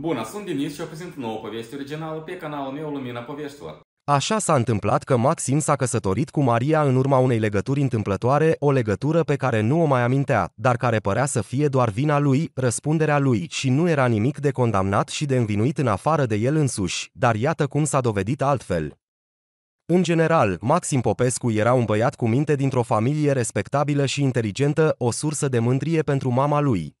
Bună, sunt Denis și o prezint nouă poveste originală pe canalul meu Lumina Poveștilor. Așa s-a întâmplat că Maxim s-a căsătorit cu Maria în urma unei legături întâmplătoare, o legătură pe care nu o mai amintea, dar care părea să fie doar vina lui, răspunderea lui și nu era nimic de condamnat și de învinuit în afară de el însuși, dar iată cum s-a dovedit altfel. În general, Maxim Popescu era un băiat cu minte dintr-o familie respectabilă și inteligentă, o sursă de mândrie pentru mama lui.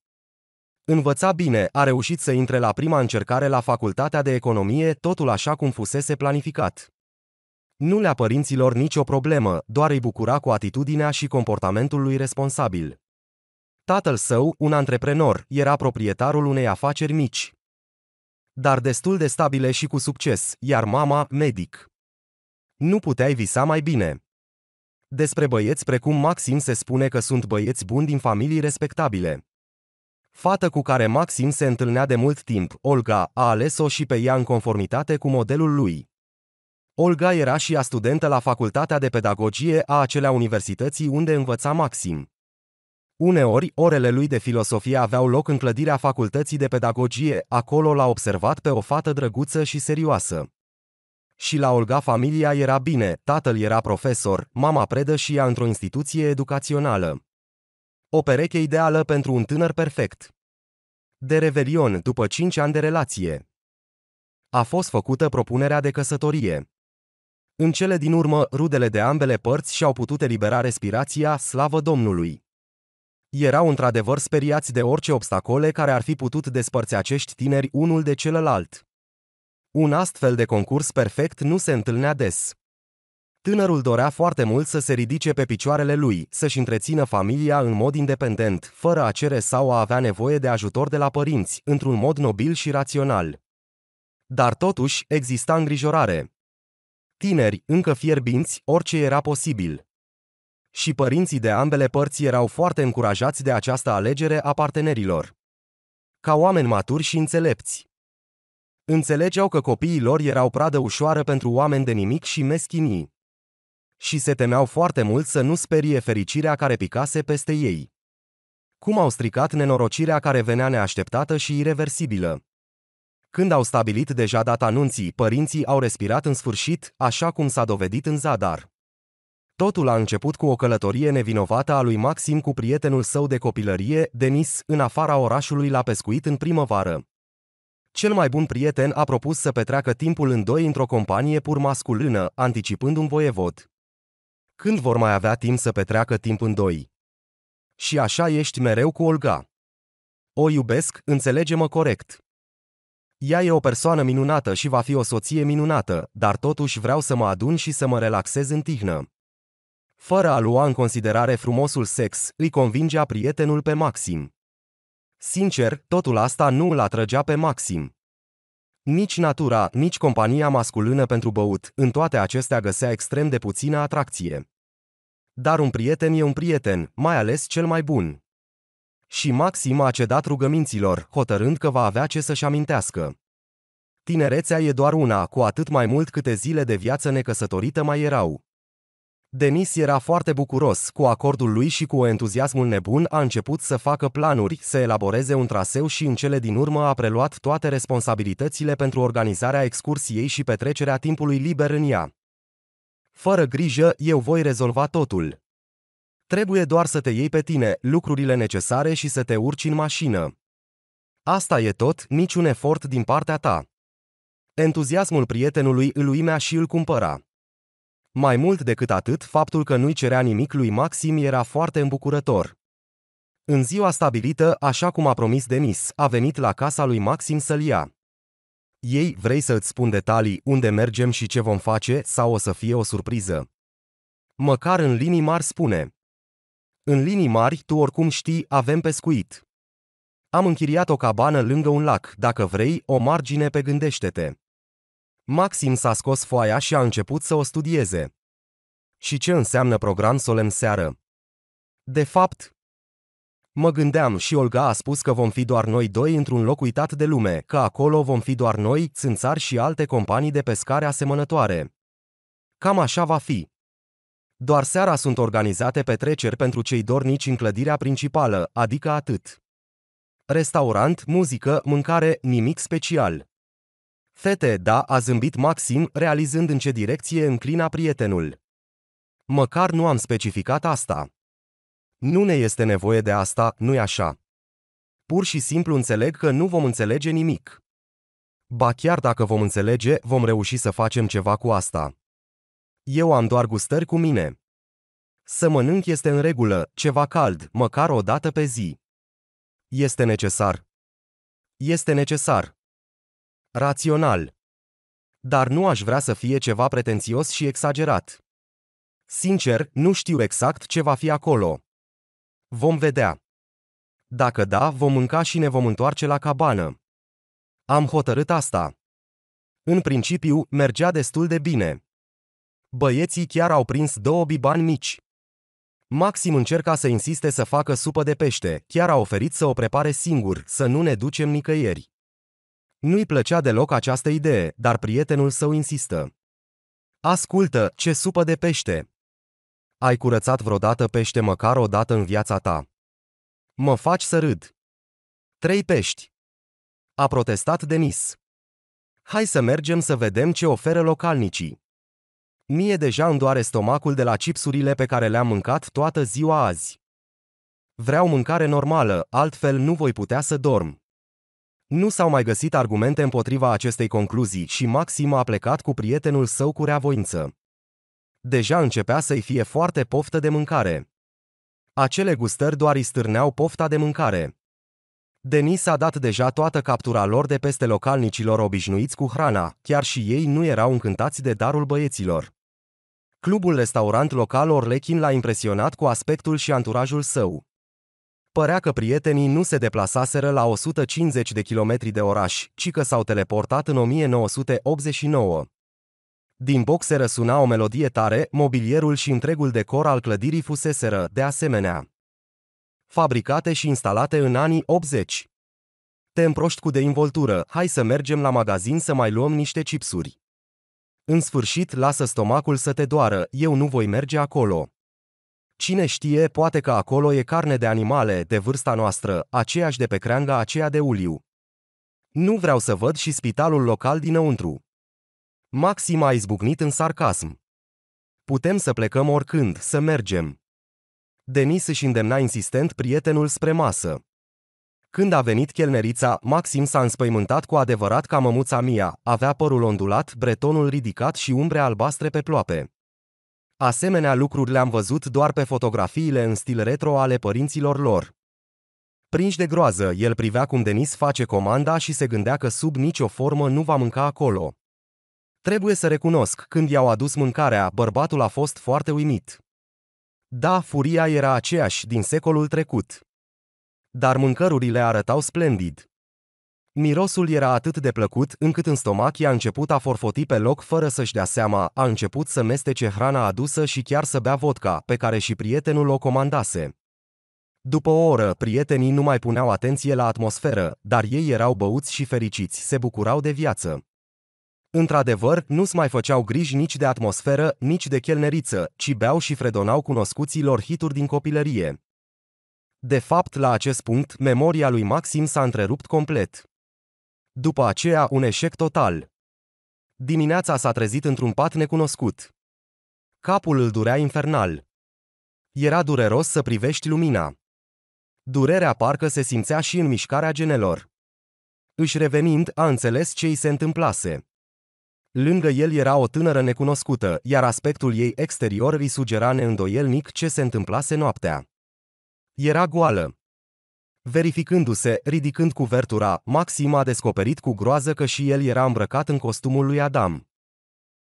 Învăța bine, a reușit să intre la prima încercare la facultatea de economie, totul așa cum fusese planificat. Nu le-a părinților nicio problemă, doar îi bucura cu atitudinea și comportamentul lui responsabil. Tatăl său, un antreprenor, era proprietarul unei afaceri mici, dar destul de stabile și cu succes, iar mama, medic. Nu puteai visa mai bine. Despre băieți precum Maxim se spune că sunt băieți buni din familii respectabile. Fată cu care Maxim se întâlnea de mult timp, Olga a ales-o și pe ea în conformitate cu modelul lui. Olga era și ea studentă la facultatea de pedagogie a acelea universității unde învăța Maxim. Uneori, orele lui de filosofie aveau loc în clădirea facultății de pedagogie, acolo l-a observat pe o fată drăguță și serioasă. Și la Olga familia era bine, tatăl era profesor, mama predă și ea într-o instituție educațională. O pereche ideală pentru un tânăr perfect. De revelion după 5 ani de relație. A fost făcută propunerea de căsătorie. În cele din urmă, rudele de ambele părți și-au putut elibera respirația, slavă Domnului. Erau într-adevăr speriați de orice obstacole care ar fi putut despărți acești tineri unul de celălalt. Un astfel de concurs perfect nu se întâlnea des. Tânărul dorea foarte mult să se ridice pe picioarele lui, să-și întrețină familia în mod independent, fără a cere sau a avea nevoie de ajutor de la părinți, într-un mod nobil și rațional. Dar totuși exista îngrijorare. Tineri, încă fierbinți, orice era posibil. Și părinții de ambele părți erau foarte încurajați de această alegere a partenerilor. Ca oameni maturi și înțelepți. Înțelegeau că copiii lor erau pradă ușoară pentru oameni de nimic și meschinii și se temeau foarte mult să nu sperie fericirea care picase peste ei. Cum au stricat nenorocirea care venea neașteptată și irreversibilă. Când au stabilit deja data anunții, părinții au respirat în sfârșit, așa cum s-a dovedit în zadar. Totul a început cu o călătorie nevinovată a lui Maxim cu prietenul său de copilărie, Denis, în afara orașului la pescuit în primăvară. Cel mai bun prieten a propus să petreacă timpul în doi într-o companie pur masculină, anticipând un voievod. Când vor mai avea timp să petreacă timp în doi? Și așa ești mereu cu Olga. O iubesc, înțelege-mă corect. Ea e o persoană minunată și va fi o soție minunată, dar totuși vreau să mă adun și să mă relaxez în tihnă. Fără a lua în considerare frumosul sex, îi convingea prietenul pe Maxim. Sincer, totul asta nu îl atrăgea pe Maxim. Nici natura, nici compania masculină pentru băut, în toate acestea găsea extrem de puțină atracție. Dar un prieten e un prieten, mai ales cel mai bun. Și Maxim a cedat rugăminților, hotărând că va avea ce să-și amintească. Tinerețea e doar una, cu atât mai mult câte zile de viață necăsătorită mai erau. Denis era foarte bucuros cu acordul lui și cu entuziasmul nebun a început să facă planuri, să elaboreze un traseu și în cele din urmă a preluat toate responsabilitățile pentru organizarea excursiei și petrecerea timpului liber în ea. Fără grijă, eu voi rezolva totul. Trebuie doar să te iei pe tine lucrurile necesare și să te urci în mașină. Asta e tot, niciun efort din partea ta. Entuziasmul prietenului îl uimea și îl cumpăra. Mai mult decât atât, faptul că nu-i cerea nimic lui Maxim era foarte îmbucurător. În ziua stabilită, așa cum a promis Denis, a venit la casa lui Maxim să-l ia. Ei, vrei să-ți spun detalii unde mergem și ce vom face sau o să fie o surpriză? Măcar în linii mari spune. În linii mari, tu oricum știi, avem pescuit. Am închiriat o cabană lângă un lac, dacă vrei, o margine pe gândește-te. Maxim s-a scos foaia și a început să o studieze. Și ce înseamnă program solemn seară? De fapt, mă gândeam și Olga a spus că vom fi doar noi doi într-un loc uitat de lume, că acolo vom fi doar noi, țânțari și alte companii de pescare asemănătoare. Cam așa va fi. Doar seara sunt organizate petreceri pentru cei dornici în clădirea principală, adică atât. Restaurant, muzică, mâncare, nimic special. Fete, da, a zâmbit Maxim, realizând în ce direcție înclina prietenul. Măcar nu am specificat asta. Nu ne este nevoie de asta, nu-i așa. Pur și simplu înțeleg că nu vom înțelege nimic. Ba chiar dacă vom înțelege, vom reuși să facem ceva cu asta. Eu am doar gustări cu mine. Să mănânc este în regulă, ceva cald, măcar o dată pe zi. Este necesar. Este necesar. Rațional. Dar nu aș vrea să fie ceva pretențios și exagerat. Sincer, nu știu exact ce va fi acolo. Vom vedea. Dacă da, vom mânca și ne vom întoarce la cabană. Am hotărât asta. În principiu, mergea destul de bine. Băieții chiar au prins două bibani mici. Maxim încerca să insiste să facă supă de pește, chiar a oferit să o prepare singur, să nu ne ducem nicăieri. Nu-i plăcea deloc această idee, dar prietenul său insistă. Ascultă, ce supă de pește! Ai curățat vreodată pește măcar o dată în viața ta. Mă faci să râd. Trei pești. A protestat Denis. Hai să mergem să vedem ce oferă localnicii. Mie deja îmi doare stomacul de la chipsurile pe care le-am mâncat toată ziua azi. Vreau mâncare normală, altfel nu voi putea să dorm. Nu s-au mai găsit argumente împotriva acestei concluzii și Maxim a plecat cu prietenul său cu reavoință. Deja începea să-i fie foarte poftă de mâncare. Acele gustări doar îi stârneau pofta de mâncare. Denis a dat deja toată captura lor de peste localnicilor obișnuiți cu hrana, chiar și ei nu erau încântați de darul băieților. Clubul restaurant local Orlechin l-a impresionat cu aspectul și anturajul său. Părea că prietenii nu se deplasaseră la 150 de kilometri de oraș, ci că s-au teleportat în 1989. Din boxe răsuna o melodie tare, mobilierul și întregul decor al clădirii fuseseră, de asemenea, fabricate și instalate în anii 80. Te împroști cu de involtură, hai să mergem la magazin să mai luăm niște chipsuri. În sfârșit, lasă stomacul să te doară, eu nu voi merge acolo. Cine știe, poate că acolo e carne de animale, de vârsta noastră, aceeași de pe creanga aceea de uliu. Nu vreau să văd și spitalul local dinăuntru. Maxim a izbucnit în sarcasm. Putem să plecăm oricând, să mergem. Denis își îndemna insistent prietenul spre masă. Când a venit chelnerița, Maxim s-a înspăimântat cu adevărat ca mămuța Mia, avea părul ondulat, bretonul ridicat și umbre albastre pe ploape. Asemenea lucruri le-am văzut doar pe fotografiile în stil retro ale părinților lor. Prinși de groază, el privea cum Denis face comanda și se gândea că sub nicio formă nu va mânca acolo. Trebuie să recunosc, când i-au adus mâncarea, bărbatul a fost foarte uimit. Da, furia era aceeași din secolul trecut. Dar mâncărurile arătau splendid. Mirosul era atât de plăcut, încât în stomac i-a început a forfoti pe loc fără să-și dea seama, a început să mestece hrana adusă și chiar să bea vodka, pe care și prietenul o comandase. După o oră, prietenii nu mai puneau atenție la atmosferă, dar ei erau băuți și fericiți, se bucurau de viață. Într-adevăr, nu-ți mai făceau griji nici de atmosferă, nici de chelneriță, ci beau și fredonau cunoscuților hituri din copilărie. De fapt, la acest punct, memoria lui Maxim s-a întrerupt complet. După aceea un eșec total. Dimineața s-a trezit într-un pat necunoscut. Capul îl durea infernal. Era dureros să privești lumina. Durerea parcă se simțea și în mișcarea genelor. Își revenind, a înțeles ce îi se întâmplase. Lângă el era o tânără necunoscută, iar aspectul ei exterior îi sugera neîndoielnic ce se întâmplase noaptea. Era goală. Verificându-se, ridicând cuvertura, Maxim a descoperit cu groază că și el era îmbrăcat în costumul lui Adam.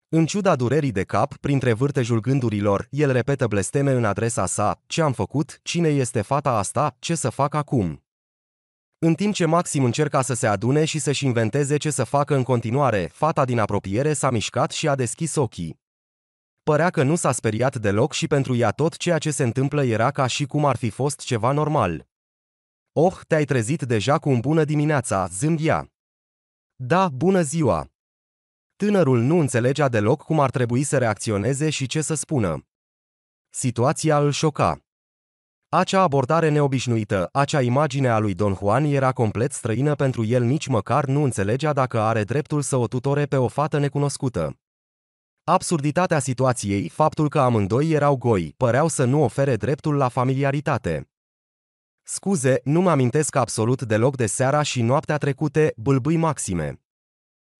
În ciuda durerii de cap, printre vârtejul gândurilor, el repetă blesteme în adresa sa, ce am făcut, cine este fata asta, ce să fac acum. În timp ce Maxim încerca să se adune și să-și inventeze ce să facă în continuare, fata din apropiere s-a mișcat și a deschis ochii. Părea că nu s-a speriat deloc și pentru ea tot ceea ce se întâmplă era ca și cum ar fi fost ceva normal. Oh, te-ai trezit deja cu un bună dimineața, zâmbia. Da, bună ziua. Tânărul nu înțelegea deloc cum ar trebui să reacționeze și ce să spună. Situația îl șoca. Acea abordare neobișnuită, acea imagine a lui Don Juan era complet străină pentru el, nici măcar nu înțelegea dacă are dreptul să o tutore pe o fată necunoscută. Absurditatea situației, faptul că amândoi erau goi, păreau să nu ofere dreptul la familiaritate. Scuze, nu mă amintesc absolut deloc de seara și noaptea trecute, bâlbâi maxime.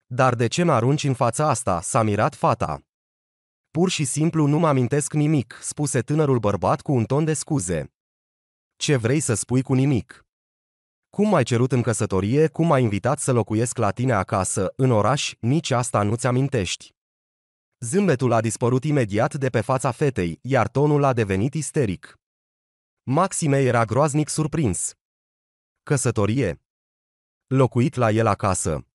Dar de ce mă arunci în fața asta, s-a mirat fata. Pur și simplu nu mă amintesc nimic, spuse tânărul bărbat cu un ton de scuze. Ce vrei să spui cu nimic? Cum m-ai cerut în căsătorie, cum m-ai invitat să locuiesc la tine acasă, în oraș, nici asta nu-ți amintești. Zâmbetul a dispărut imediat de pe fața fetei, iar tonul a devenit isteric. Maxime era groaznic surprins. Căsătorie. Locuit la el acasă.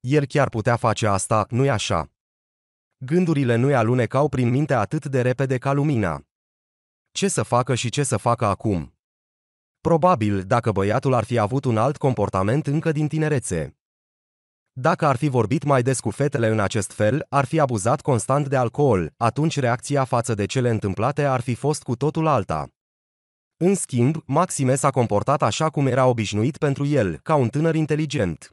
El chiar putea face asta, nu-i așa? Gândurile nu-i alunecau prin minte atât de repede ca lumina. Ce să facă și ce să facă acum? Probabil, dacă băiatul ar fi avut un alt comportament încă din tinerețe. Dacă ar fi vorbit mai des cu fetele în acest fel, ar fi abuzat constant de alcool, atunci reacția față de cele întâmplate ar fi fost cu totul alta. În schimb, Maxime s-a comportat așa cum era obișnuit pentru el, ca un tânăr inteligent.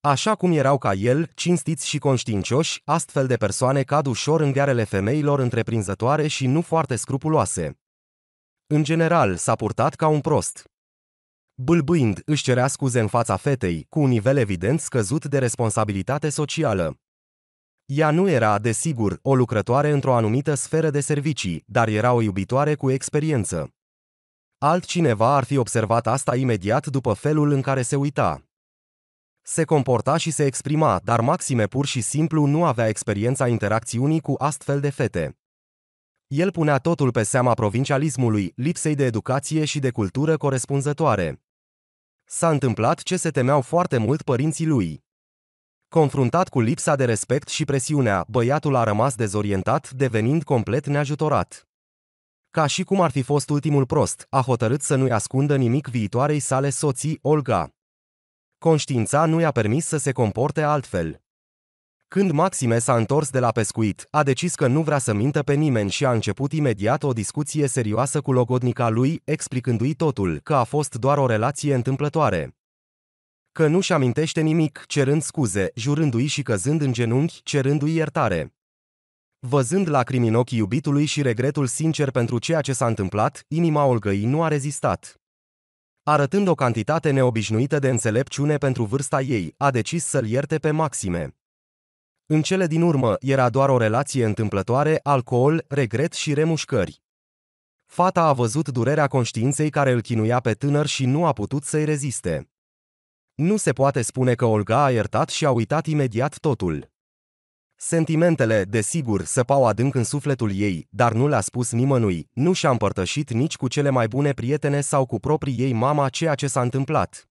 Așa cum erau ca el, cinstiți și conștiincioși, astfel de persoane cad ușor în ghearele femeilor întreprinzătoare și nu foarte scrupuloase. În general, s-a purtat ca un prost. Bâlbâind, își cerea scuze în fața fetei, cu un nivel evident scăzut de responsabilitate socială. Ea nu era, desigur, o lucrătoare într-o anumită sferă de servicii, dar era o iubitoare cu experiență. Altcineva ar fi observat asta imediat după felul în care se uita. Se comporta și se exprima, dar Maxime pur și simplu nu avea experiența interacțiunii cu astfel de fete. El punea totul pe seama provincialismului, lipsei de educație și de cultură corespunzătoare. S-a întâmplat ce se temeau foarte mult părinții lui. Confruntat cu lipsa de respect și presiunea, băiatul a rămas dezorientat, devenind complet neajutorat ca și cum ar fi fost ultimul prost, a hotărât să nu-i ascundă nimic viitoarei sale soții, Olga. Conștiința nu i-a permis să se comporte altfel. Când Maxime s-a întors de la pescuit, a decis că nu vrea să mintă pe nimeni și a început imediat o discuție serioasă cu logodnica lui, explicându-i totul, că a fost doar o relație întâmplătoare. Că nu-și amintește nimic, cerând scuze, jurându-i și căzând în genunchi, cerându-i iertare. Văzând lacrimi în ochii iubitului și regretul sincer pentru ceea ce s-a întâmplat, inima Olgăi nu a rezistat. Arătând o cantitate neobișnuită de înțelepciune pentru vârsta ei, a decis să-l ierte pe Maxime. În cele din urmă, era doar o relație întâmplătoare, alcool, regret și remușcări. Fata a văzut durerea conștiinței care îl chinuia pe tânăr și nu a putut să-i reziste. Nu se poate spune că Olga a iertat și a uitat imediat totul. Sentimentele, desigur, săpau adânc în sufletul ei, dar nu le-a spus nimănui, nu și-a împărtășit nici cu cele mai bune prietene sau cu proprii ei mama ceea ce s-a întâmplat.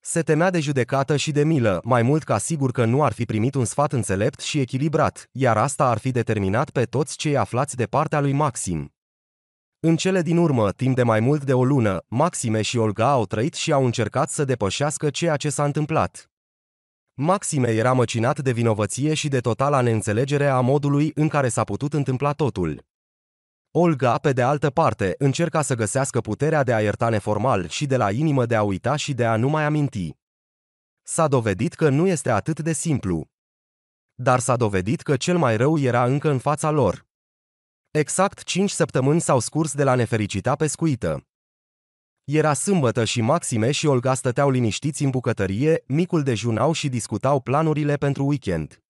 Se temea de judecată și de milă, mai mult ca sigur că nu ar fi primit un sfat înțelept și echilibrat, iar asta ar fi determinat pe toți cei aflați de partea lui Maxim. În cele din urmă, timp de mai mult de o lună, Maxime și Olga au trăit și au încercat să depășească ceea ce s-a întâmplat. Maxime era măcinat de vinovăție și de totala neînțelegere a modului în care s-a putut întâmpla totul. Olga, pe de altă parte, încerca să găsească puterea de a ierta neformal și de la inimă de a uita și de a nu mai aminti. S-a dovedit că nu este atât de simplu. Dar s-a dovedit că cel mai rău era încă în fața lor. Exact cinci săptămâni s-au scurs de la nefericita pescuită. Era sâmbătă și Maxime și Olga stăteau liniștiți în bucătărie, micul dejunau și discutau planurile pentru weekend.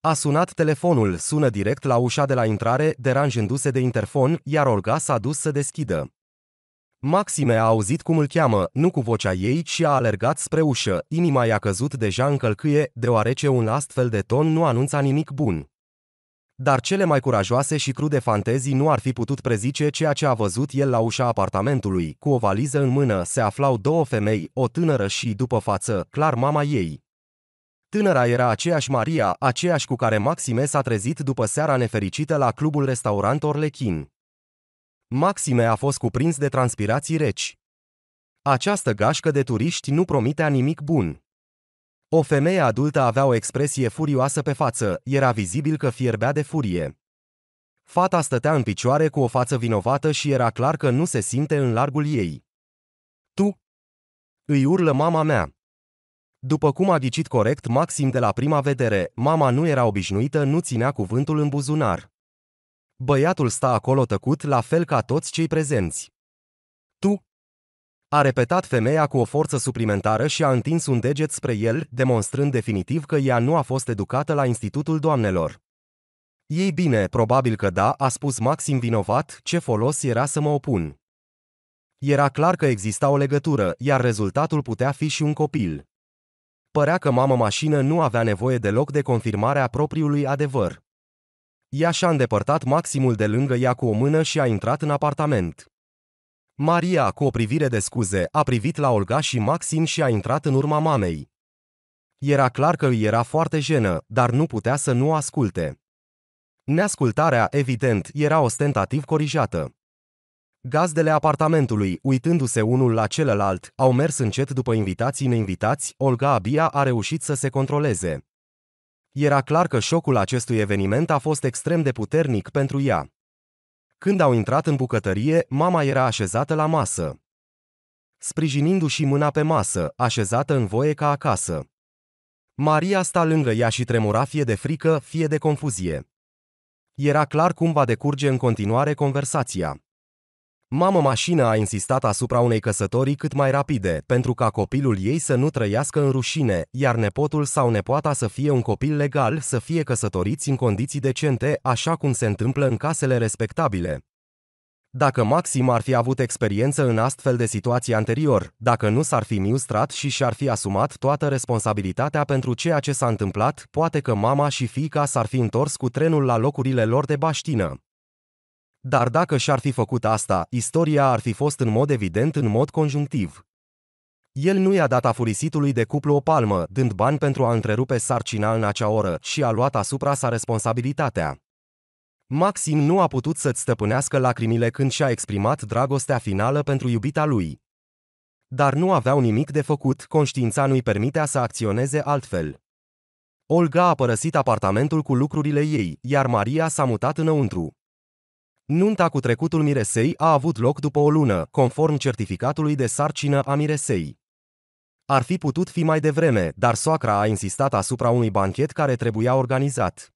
A sunat telefonul, sună direct la ușa de la intrare, deranjându-se de interfon, iar Olga s-a dus să deschidă. Maxime a auzit cum îl cheamă, nu cu vocea ei, și a alergat spre ușă, inima i-a căzut deja în călcâie, deoarece un astfel de ton nu anunța nimic bun. Dar cele mai curajoase și crude fantezii nu ar fi putut prezice ceea ce a văzut el la ușa apartamentului. Cu o valiză în mână se aflau două femei, o tânără și, după față, clar mama ei. Tânăra era aceeași Maria, aceeași cu care Maxime s-a trezit după seara nefericită la clubul restaurant Orlechin. Maxime a fost cuprins de transpirații reci. Această gașcă de turiști nu promitea nimic bun. O femeie adultă avea o expresie furioasă pe față, era vizibil că fierbea de furie. Fata stătea în picioare cu o față vinovată și era clar că nu se simte în largul ei. Tu! Îi urlă mama mea. După cum a ghicit corect Maxim de la prima vedere, mama nu era obișnuită, nu ținea cuvântul în buzunar. Băiatul sta acolo tăcut, la fel ca toți cei prezenți. Tu! a repetat femeia cu o forță suplimentară și a întins un deget spre el, demonstrând definitiv că ea nu a fost educată la Institutul Doamnelor. Ei bine, probabil că da, a spus Maxim vinovat, ce folos era să mă opun. Era clar că exista o legătură, iar rezultatul putea fi și un copil. Părea că mama mașină nu avea nevoie deloc de confirmarea propriului adevăr. Ea și-a îndepărtat maximul de lângă ea cu o mână și a intrat în apartament. Maria, cu o privire de scuze, a privit la Olga și Maxim și a intrat în urma mamei. Era clar că îi era foarte jenă, dar nu putea să nu asculte. Neascultarea, evident, era ostentativ corijată. Gazdele apartamentului, uitându-se unul la celălalt, au mers încet după invitații neinvitați, Olga abia a reușit să se controleze. Era clar că șocul acestui eveniment a fost extrem de puternic pentru ea. Când au intrat în bucătărie, mama era așezată la masă. Sprijinindu-și mâna pe masă, așezată în voie ca acasă. Maria sta lângă ea și tremura fie de frică, fie de confuzie. Era clar cum va decurge în continuare conversația. Mamă mașină a insistat asupra unei căsătorii cât mai rapide, pentru ca copilul ei să nu trăiască în rușine, iar nepotul sau nepoata să fie un copil legal, să fie căsătoriți în condiții decente, așa cum se întâmplă în casele respectabile. Dacă Maxim ar fi avut experiență în astfel de situații anterior, dacă nu s-ar fi miustrat și și-ar fi asumat toată responsabilitatea pentru ceea ce s-a întâmplat, poate că mama și fiica s-ar fi întors cu trenul la locurile lor de baștină. Dar dacă și-ar fi făcut asta, istoria ar fi fost în mod evident în mod conjunctiv. El nu i-a dat afurisitului de cuplu o palmă, dând bani pentru a întrerupe sarcina în acea oră și a luat asupra sa responsabilitatea. Maxim nu a putut să-ți stăpânească lacrimile când și-a exprimat dragostea finală pentru iubita lui. Dar nu aveau nimic de făcut, conștiința nu-i permitea să acționeze altfel. Olga a părăsit apartamentul cu lucrurile ei, iar Maria s-a mutat înăuntru. Nunta cu trecutul miresei a avut loc după o lună, conform certificatului de sarcină a miresei. Ar fi putut fi mai devreme, dar soacra a insistat asupra unui banchet care trebuia organizat.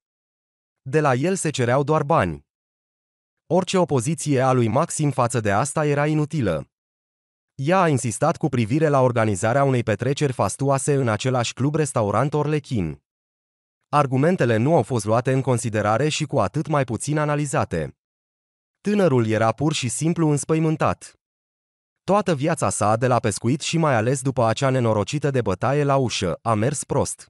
De la el se cereau doar bani. Orice opoziție a lui Maxim față de asta era inutilă. Ea a insistat cu privire la organizarea unei petreceri fastuoase în același club-restaurant Orlechin. Argumentele nu au fost luate în considerare și cu atât mai puțin analizate. Tânărul era pur și simplu înspăimântat. Toată viața sa, de la pescuit și mai ales după acea nenorocită de bătaie la ușă, a mers prost.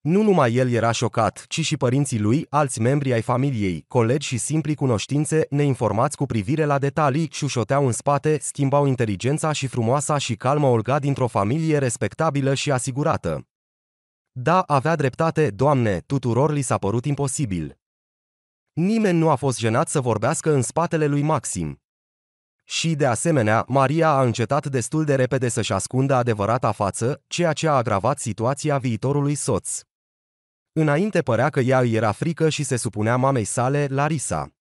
Nu numai el era șocat, ci și părinții lui, alți membri ai familiei, colegi și simpli cunoștințe, neinformați cu privire la detalii, șușoteau în spate, schimbau inteligența și frumoasa și calmă Olga dintr-o familie respectabilă și asigurată. Da, avea dreptate, Doamne, tuturor li s-a părut imposibil. Nimeni nu a fost jenat să vorbească în spatele lui Maxim. Și, de asemenea, Maria a încetat destul de repede să-și ascundă adevărata față, ceea ce a agravat situația viitorului soț. Înainte părea că ea îi era frică și se supunea mamei sale, Larisa.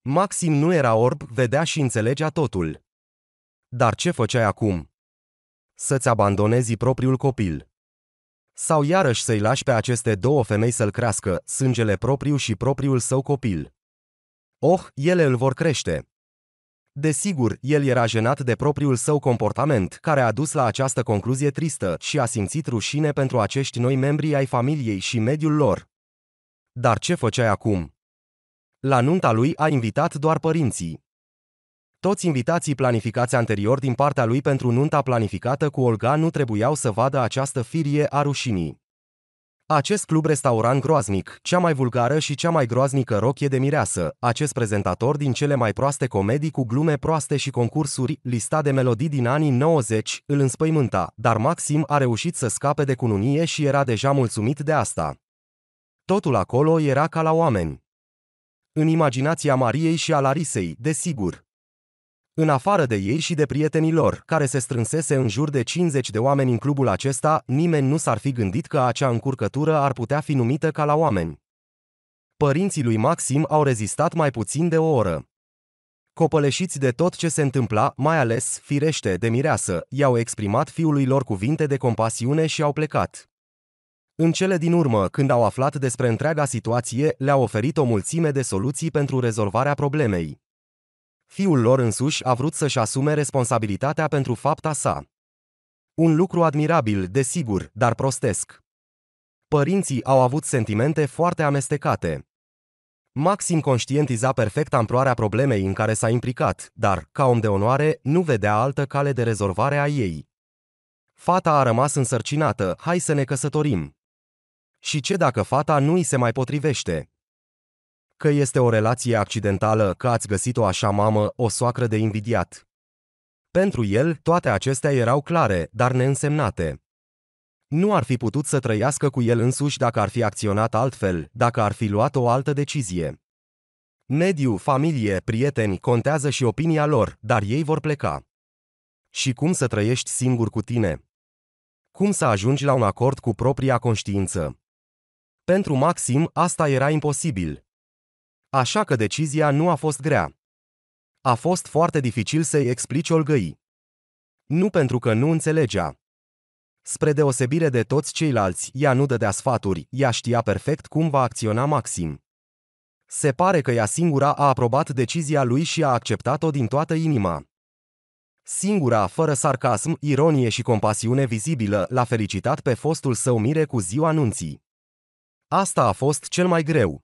Maxim nu era orb, vedea și înțelegea totul. Dar ce făceai acum? Să-ți abandonezi propriul copil. Sau iarăși să-i lași pe aceste două femei să-l crească, sângele propriu și propriul său copil. Oh, ele îl vor crește. Desigur, el era jenat de propriul său comportament, care a dus la această concluzie tristă și a simțit rușine pentru acești noi membri ai familiei și mediul lor. Dar ce făceai acum? La nunta lui a invitat doar părinții. Toți invitații planificați anterior din partea lui pentru nunta planificată cu Olga nu trebuiau să vadă această firie a rușinii. Acest club-restaurant groaznic, cea mai vulgară și cea mai groaznică rochie de mireasă, acest prezentator din cele mai proaste comedii cu glume proaste și concursuri, lista de melodii din anii 90, îl înspăimânta, dar Maxim a reușit să scape de cununie și era deja mulțumit de asta. Totul acolo era ca la oameni. În imaginația Mariei și a Larisei, desigur. În afară de ei și de prietenii lor, care se strânsese în jur de 50 de oameni în clubul acesta, nimeni nu s-ar fi gândit că acea încurcătură ar putea fi numită ca la oameni. Părinții lui Maxim au rezistat mai puțin de o oră. Copăleșiți de tot ce se întâmpla, mai ales, firește, de mireasă, i-au exprimat fiului lor cuvinte de compasiune și au plecat. În cele din urmă, când au aflat despre întreaga situație, le-au oferit o mulțime de soluții pentru rezolvarea problemei fiul lor însuși a vrut să-și asume responsabilitatea pentru fapta sa. Un lucru admirabil, desigur, dar prostesc. Părinții au avut sentimente foarte amestecate. Maxim conștientiza perfect amploarea problemei în care s-a implicat, dar, ca om de onoare, nu vedea altă cale de rezolvare a ei. Fata a rămas însărcinată, hai să ne căsătorim. Și ce dacă fata nu îi se mai potrivește? Că este o relație accidentală, că ați găsit o așa mamă, o soacră de invidiat. Pentru el, toate acestea erau clare, dar neînsemnate. Nu ar fi putut să trăiască cu el însuși dacă ar fi acționat altfel, dacă ar fi luat o altă decizie. Mediu, familie, prieteni, contează și opinia lor, dar ei vor pleca. Și cum să trăiești singur cu tine? Cum să ajungi la un acord cu propria conștiință? Pentru Maxim, asta era imposibil. Așa că decizia nu a fost grea. A fost foarte dificil să-i explici olgăi. Nu pentru că nu înțelegea. Spre deosebire de toți ceilalți, ea nu dădea sfaturi, ea știa perfect cum va acționa Maxim. Se pare că ea singura a aprobat decizia lui și a acceptat-o din toată inima. Singura, fără sarcasm, ironie și compasiune vizibilă, l-a felicitat pe fostul său mire cu ziua anunții. Asta a fost cel mai greu.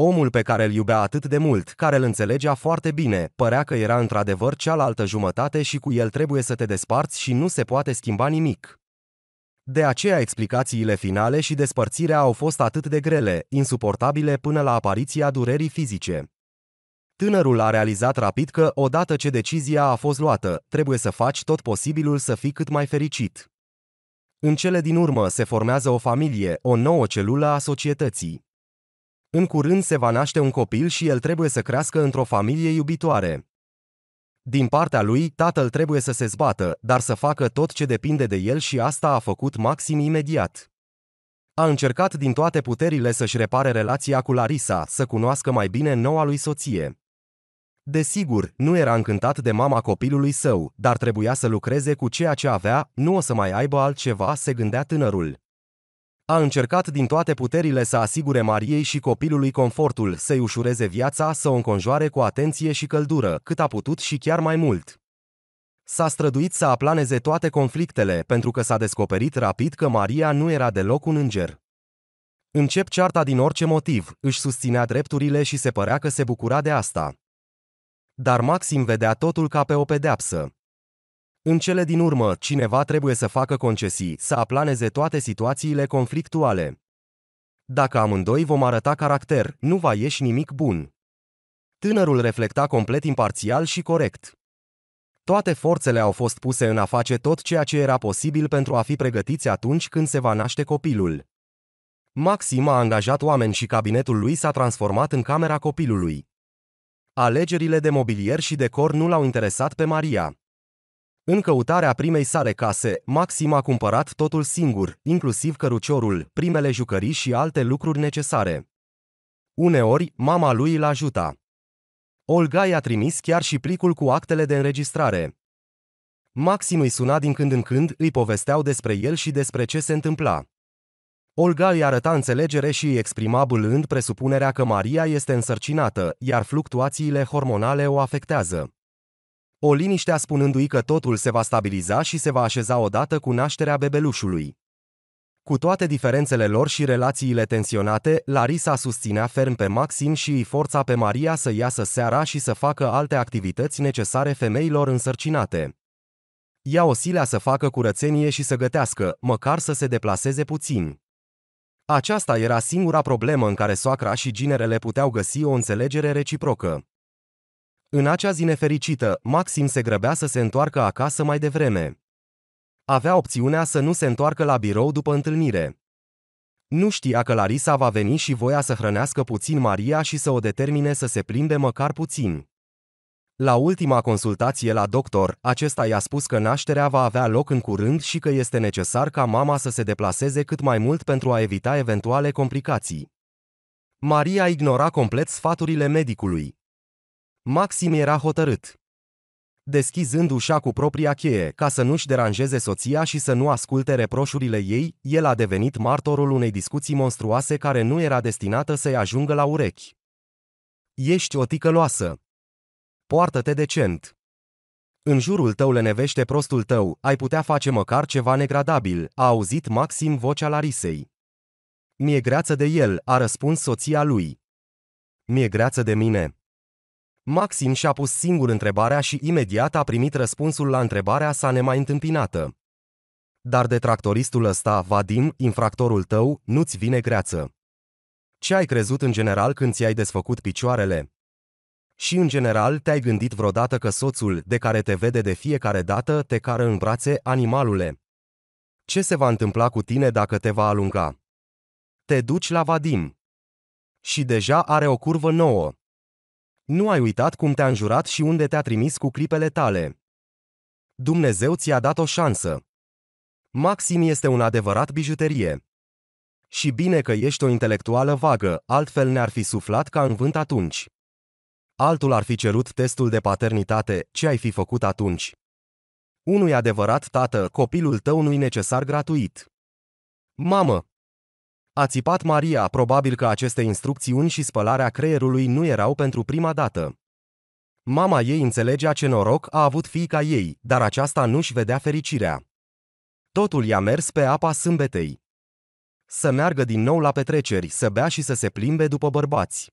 Omul pe care îl iubea atât de mult, care îl înțelegea foarte bine, părea că era într-adevăr cealaltă jumătate și cu el trebuie să te desparți și nu se poate schimba nimic. De aceea explicațiile finale și despărțirea au fost atât de grele, insuportabile până la apariția durerii fizice. Tânărul a realizat rapid că, odată ce decizia a fost luată, trebuie să faci tot posibilul să fii cât mai fericit. În cele din urmă se formează o familie, o nouă celulă a societății. În curând se va naște un copil și el trebuie să crească într-o familie iubitoare. Din partea lui, tatăl trebuie să se zbată, dar să facă tot ce depinde de el și asta a făcut Maxim imediat. A încercat din toate puterile să-și repare relația cu Larisa, să cunoască mai bine noua lui soție. Desigur, nu era încântat de mama copilului său, dar trebuia să lucreze cu ceea ce avea, nu o să mai aibă altceva, se gândea tânărul a încercat din toate puterile să asigure Mariei și copilului confortul, să-i ușureze viața, să o înconjoare cu atenție și căldură, cât a putut și chiar mai mult. S-a străduit să aplaneze toate conflictele, pentru că s-a descoperit rapid că Maria nu era deloc un înger. Încep cearta din orice motiv, își susținea drepturile și se părea că se bucura de asta. Dar Maxim vedea totul ca pe o pedeapsă. În cele din urmă, cineva trebuie să facă concesii, să aplaneze toate situațiile conflictuale. Dacă amândoi vom arăta caracter, nu va ieși nimic bun. Tânărul reflecta complet imparțial și corect. Toate forțele au fost puse în a face tot ceea ce era posibil pentru a fi pregătiți atunci când se va naște copilul. Maxim a angajat oameni și cabinetul lui s-a transformat în camera copilului. Alegerile de mobilier și decor nu l-au interesat pe Maria. În căutarea primei sale case, Maxim a cumpărat totul singur, inclusiv căruciorul, primele jucării și alte lucruri necesare. Uneori, mama lui îl ajuta. Olga i-a trimis chiar și plicul cu actele de înregistrare. Maxim îi suna din când în când, îi povesteau despre el și despre ce se întâmpla. Olga îi arăta înțelegere și îi exprima bâlând presupunerea că Maria este însărcinată, iar fluctuațiile hormonale o afectează. O liniștea spunându-i că totul se va stabiliza și se va așeza odată cu nașterea bebelușului. Cu toate diferențele lor și relațiile tensionate, Larisa susținea ferm pe Maxim și îi forța pe Maria să iasă seara și să facă alte activități necesare femeilor însărcinate. Ia o silea să facă curățenie și să gătească, măcar să se deplaseze puțin. Aceasta era singura problemă în care soacra și ginerele puteau găsi o înțelegere reciprocă. În acea zi nefericită, Maxim se grăbea să se întoarcă acasă mai devreme. Avea opțiunea să nu se întoarcă la birou după întâlnire. Nu știa că Larisa va veni și voia să hrănească puțin Maria și să o determine să se plimbe măcar puțin. La ultima consultație la doctor, acesta i-a spus că nașterea va avea loc în curând și că este necesar ca mama să se deplaseze cât mai mult pentru a evita eventuale complicații. Maria ignora complet sfaturile medicului. Maxim era hotărât. Deschizând ușa cu propria cheie, ca să nu-și deranjeze soția și să nu asculte reproșurile ei, el a devenit martorul unei discuții monstruoase care nu era destinată să-i ajungă la urechi. Ești o ticăloasă. Poartă-te decent. În jurul tău lenevește prostul tău, ai putea face măcar ceva negradabil, a auzit Maxim vocea Larisei. Mi-e greață de el, a răspuns soția lui. Mi-e greață de mine, Maxim și-a pus singur întrebarea și imediat a primit răspunsul la întrebarea sa nemai întâmpinată. Dar detractoristul ăsta, Vadim, infractorul tău, nu-ți vine greață. Ce ai crezut în general când ți-ai desfăcut picioarele? Și în general te-ai gândit vreodată că soțul, de care te vede de fiecare dată, te cară în brațe animalule. Ce se va întâmpla cu tine dacă te va alunga? Te duci la Vadim. Și deja are o curvă nouă. Nu ai uitat cum te-a înjurat și unde te-a trimis cu clipele tale. Dumnezeu ți-a dat o șansă. Maxim este un adevărat bijuterie. Și bine că ești o intelectuală vagă, altfel ne-ar fi suflat ca în vânt atunci. Altul ar fi cerut testul de paternitate, ce ai fi făcut atunci? Unui adevărat tată, copilul tău nu-i necesar gratuit. Mamă, a țipat Maria, probabil că aceste instrucțiuni și spălarea creierului nu erau pentru prima dată. Mama ei înțelegea ce noroc a avut fiica ei, dar aceasta nu-și vedea fericirea. Totul i-a mers pe apa sâmbetei. Să meargă din nou la petreceri, să bea și să se plimbe după bărbați.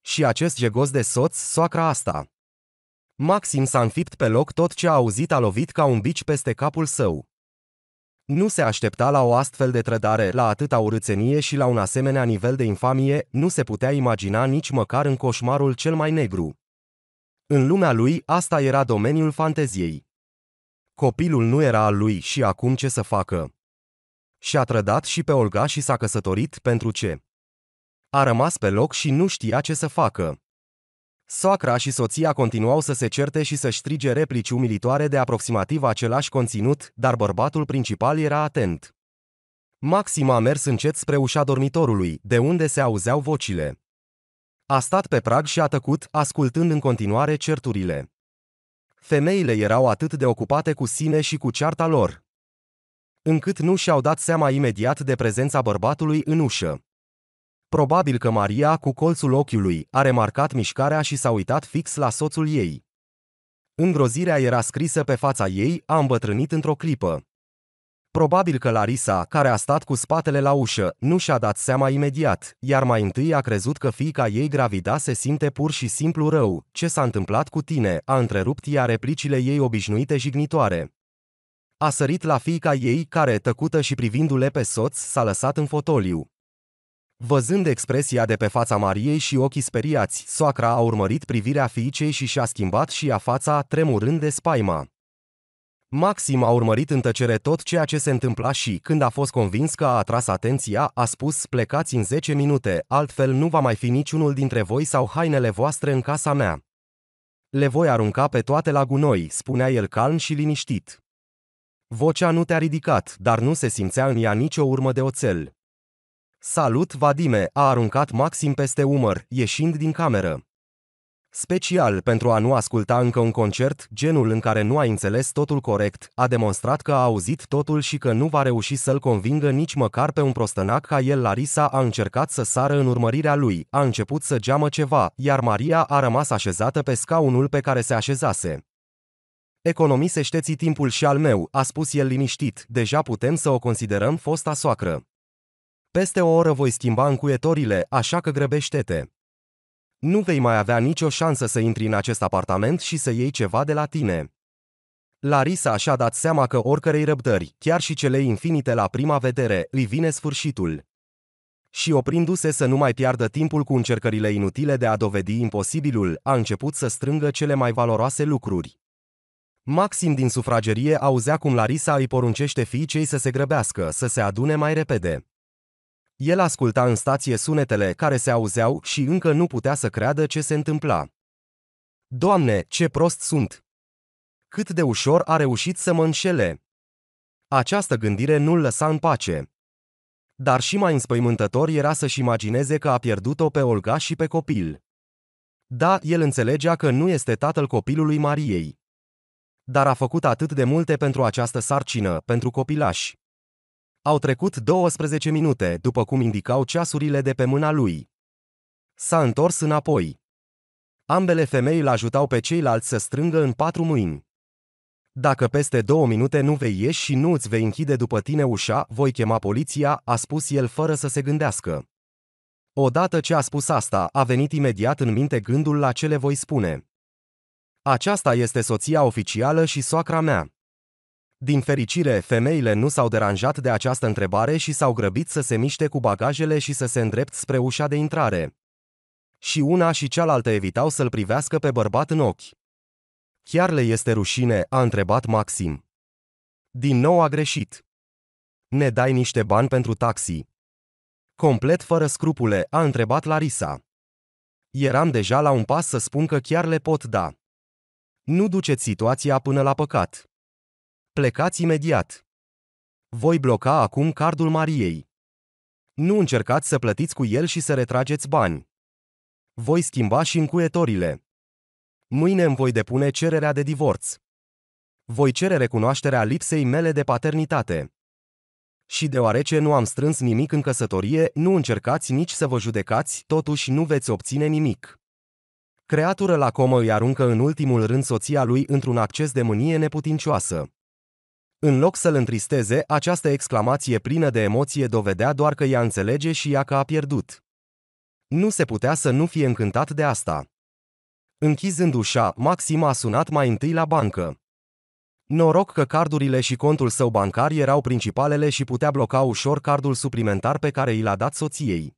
Și acest jegos de soț, soacra asta. Maxim s-a înfipt pe loc tot ce a auzit a lovit ca un bici peste capul său. Nu se aștepta la o astfel de trădare, la atâta urâțenie și la un asemenea nivel de infamie, nu se putea imagina nici măcar în coșmarul cel mai negru. În lumea lui, asta era domeniul fanteziei. Copilul nu era al lui și acum ce să facă? Și-a trădat și pe Olga și s-a căsătorit pentru ce? A rămas pe loc și nu știa ce să facă. Soacra și soția continuau să se certe și să strige replici umilitoare de aproximativ același conținut, dar bărbatul principal era atent. Maxim a mers încet spre ușa dormitorului, de unde se auzeau vocile. A stat pe prag și a tăcut, ascultând în continuare certurile. Femeile erau atât de ocupate cu sine și cu cearta lor, încât nu și-au dat seama imediat de prezența bărbatului în ușă. Probabil că Maria, cu colțul ochiului, a remarcat mișcarea și s-a uitat fix la soțul ei. Îngrozirea era scrisă pe fața ei, a îmbătrânit într-o clipă. Probabil că Larisa, care a stat cu spatele la ușă, nu și-a dat seama imediat, iar mai întâi a crezut că fiica ei gravida se simte pur și simplu rău. Ce s-a întâmplat cu tine? a întrerupt ea replicile ei obișnuite jignitoare. A sărit la fiica ei, care, tăcută și privindu-le pe soț, s-a lăsat în fotoliu. Văzând expresia de pe fața Mariei și ochii speriați, soacra a urmărit privirea fiicei și și-a schimbat și ea fața, tremurând de spaima. Maxim a urmărit în tăcere tot ceea ce se întâmpla și, când a fost convins că a atras atenția, a spus plecați în 10 minute, altfel nu va mai fi niciunul dintre voi sau hainele voastre în casa mea. Le voi arunca pe toate la gunoi, spunea el calm și liniștit. Vocea nu te-a ridicat, dar nu se simțea în ea nicio urmă de oțel. Salut, Vadime, a aruncat Maxim peste umăr, ieșind din cameră. Special pentru a nu asculta încă un concert, genul în care nu a înțeles totul corect, a demonstrat că a auzit totul și că nu va reuși să-l convingă nici măcar pe un prostănac ca el Larisa a încercat să sară în urmărirea lui, a început să geamă ceva, iar Maria a rămas așezată pe scaunul pe care se așezase. Economisește-ți timpul și al meu, a spus el liniștit, deja putem să o considerăm fosta soacră. Peste o oră voi schimba încuietorile, așa că grăbește-te. Nu vei mai avea nicio șansă să intri în acest apartament și să iei ceva de la tine. Larisa și-a dat seama că oricărei răbdări, chiar și cele infinite la prima vedere, îi vine sfârșitul. Și oprindu-se să nu mai piardă timpul cu încercările inutile de a dovedi imposibilul, a început să strângă cele mai valoroase lucruri. Maxim din sufragerie auzea cum Larisa îi poruncește fiicei să se grăbească, să se adune mai repede. El asculta în stație sunetele care se auzeau și încă nu putea să creadă ce se întâmpla. Doamne, ce prost sunt! Cât de ușor a reușit să mă înșele! Această gândire nu-l lăsa în pace. Dar și mai înspăimântător era să-și imagineze că a pierdut-o pe Olga și pe copil. Da, el înțelegea că nu este tatăl copilului Mariei. Dar a făcut atât de multe pentru această sarcină, pentru copilași. Au trecut 12 minute, după cum indicau ceasurile de pe mâna lui. S-a întors înapoi. Ambele femei îl ajutau pe ceilalți să strângă în patru mâini. Dacă peste două minute nu vei ieși și nu îți vei închide după tine ușa, voi chema poliția, a spus el fără să se gândească. Odată ce a spus asta, a venit imediat în minte gândul la ce le voi spune. Aceasta este soția oficială și soacra mea. Din fericire, femeile nu s-au deranjat de această întrebare și s-au grăbit să se miște cu bagajele și să se îndrept spre ușa de intrare. Și una și cealaltă evitau să-l privească pe bărbat în ochi. Chiar le este rușine, a întrebat Maxim. Din nou a greșit. Ne dai niște bani pentru taxi. Complet fără scrupule, a întrebat Larisa. Eram deja la un pas să spun că chiar le pot da. Nu duceți situația până la păcat. Plecați imediat! Voi bloca acum cardul Mariei. Nu încercați să plătiți cu el și să retrageți bani. Voi schimba și încuietorile. Mâine îmi voi depune cererea de divorț. Voi cere recunoașterea lipsei mele de paternitate. Și deoarece nu am strâns nimic în căsătorie, nu încercați nici să vă judecați, totuși nu veți obține nimic. Creatură la comă îi aruncă în ultimul rând soția lui într-un acces de mânie neputincioasă. În loc să-l întristeze, această exclamație plină de emoție dovedea doar că ea înțelege și ea că a pierdut. Nu se putea să nu fie încântat de asta. Închizând ușa, Maxim a sunat mai întâi la bancă. Noroc că cardurile și contul său bancar erau principalele și putea bloca ușor cardul suplimentar pe care i l-a dat soției.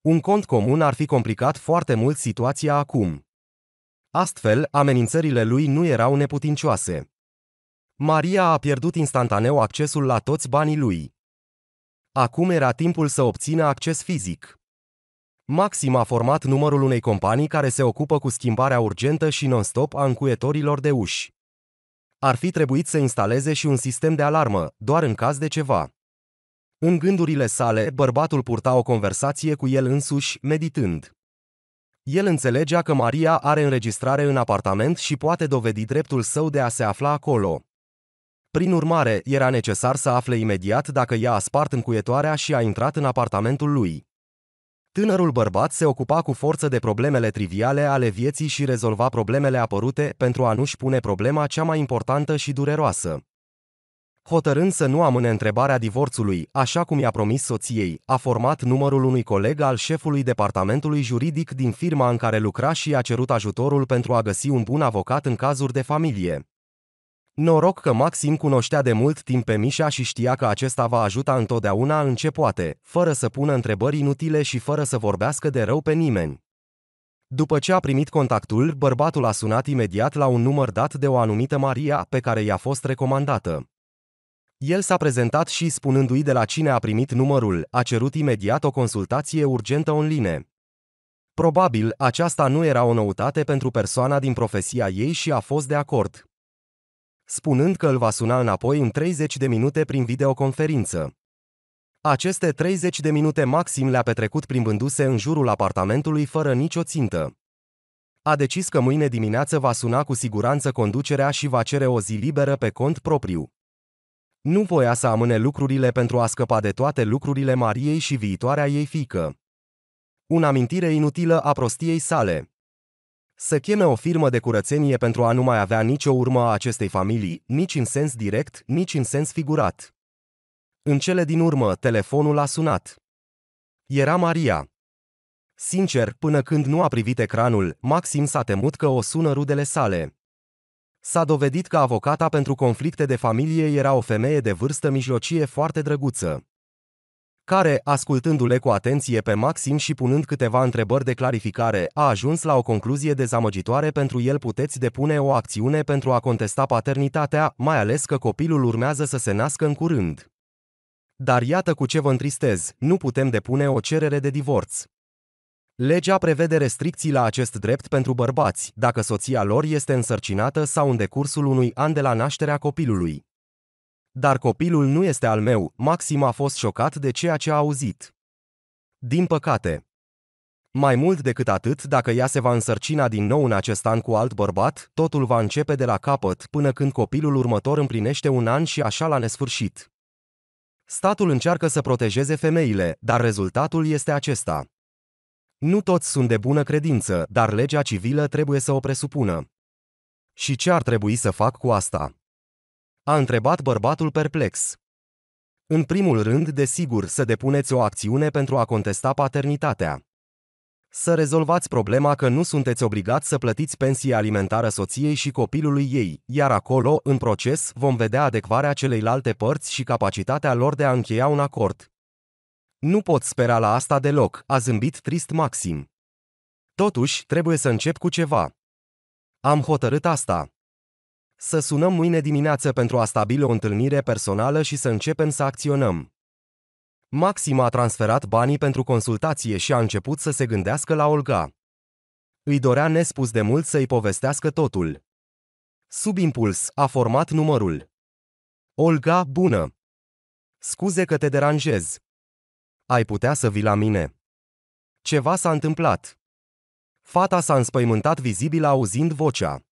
Un cont comun ar fi complicat foarte mult situația acum. Astfel, amenințările lui nu erau neputincioase. Maria a pierdut instantaneu accesul la toți banii lui. Acum era timpul să obțină acces fizic. Maxim a format numărul unei companii care se ocupă cu schimbarea urgentă și non-stop a încuietorilor de uși. Ar fi trebuit să instaleze și un sistem de alarmă, doar în caz de ceva. În gândurile sale, bărbatul purta o conversație cu el însuși, meditând. El înțelegea că Maria are înregistrare în apartament și poate dovedi dreptul său de a se afla acolo. Prin urmare, era necesar să afle imediat dacă ea a spart încuietoarea și a intrat în apartamentul lui. Tânărul bărbat se ocupa cu forță de problemele triviale ale vieții și rezolva problemele apărute pentru a nu-și pune problema cea mai importantă și dureroasă. Hotărând să nu amâne întrebarea divorțului, așa cum i-a promis soției, a format numărul unui coleg al șefului departamentului juridic din firma în care lucra și a cerut ajutorul pentru a găsi un bun avocat în cazuri de familie. Noroc că Maxim cunoștea de mult timp pe Mișa și știa că acesta va ajuta întotdeauna în ce poate, fără să pună întrebări inutile și fără să vorbească de rău pe nimeni. După ce a primit contactul, bărbatul a sunat imediat la un număr dat de o anumită Maria, pe care i-a fost recomandată. El s-a prezentat și, spunându-i de la cine a primit numărul, a cerut imediat o consultație urgentă online. Probabil, aceasta nu era o noutate pentru persoana din profesia ei și a fost de acord spunând că îl va suna înapoi în 30 de minute prin videoconferință. Aceste 30 de minute maxim le-a petrecut plimbându-se în jurul apartamentului fără nicio țintă. A decis că mâine dimineață va suna cu siguranță conducerea și va cere o zi liberă pe cont propriu. Nu voia să amâne lucrurile pentru a scăpa de toate lucrurile Mariei și viitoarea ei fică. Un amintire inutilă a prostiei sale să cheme o firmă de curățenie pentru a nu mai avea nicio urmă a acestei familii, nici în sens direct, nici în sens figurat. În cele din urmă, telefonul a sunat. Era Maria. Sincer, până când nu a privit ecranul, Maxim s-a temut că o sună rudele sale. S-a dovedit că avocata pentru conflicte de familie era o femeie de vârstă mijlocie foarte drăguță care, ascultându-le cu atenție pe Maxim și punând câteva întrebări de clarificare, a ajuns la o concluzie dezamăgitoare pentru el puteți depune o acțiune pentru a contesta paternitatea, mai ales că copilul urmează să se nască în curând. Dar iată cu ce vă întristez, nu putem depune o cerere de divorț. Legea prevede restricții la acest drept pentru bărbați, dacă soția lor este însărcinată sau în decursul unui an de la nașterea copilului. Dar copilul nu este al meu, Maxim a fost șocat de ceea ce a auzit. Din păcate. Mai mult decât atât, dacă ea se va însărcina din nou în acest an cu alt bărbat, totul va începe de la capăt până când copilul următor împlinește un an și așa la nesfârșit. Statul încearcă să protejeze femeile, dar rezultatul este acesta. Nu toți sunt de bună credință, dar legea civilă trebuie să o presupună. Și ce ar trebui să fac cu asta? a întrebat bărbatul perplex. În primul rând, desigur, să depuneți o acțiune pentru a contesta paternitatea. Să rezolvați problema că nu sunteți obligați să plătiți pensie alimentară soției și copilului ei, iar acolo, în proces, vom vedea adecvarea celeilalte părți și capacitatea lor de a încheia un acord. Nu pot spera la asta deloc, a zâmbit trist Maxim. Totuși, trebuie să încep cu ceva. Am hotărât asta. Să sunăm mâine dimineață pentru a stabili o întâlnire personală și să începem să acționăm. Maxim a transferat banii pentru consultație și a început să se gândească la Olga. Îi dorea nespus de mult să-i povestească totul. Sub impuls, a format numărul. Olga, bună! Scuze că te deranjez. Ai putea să vii la mine. Ceva s-a întâmplat. Fata s-a înspăimântat vizibil auzind vocea.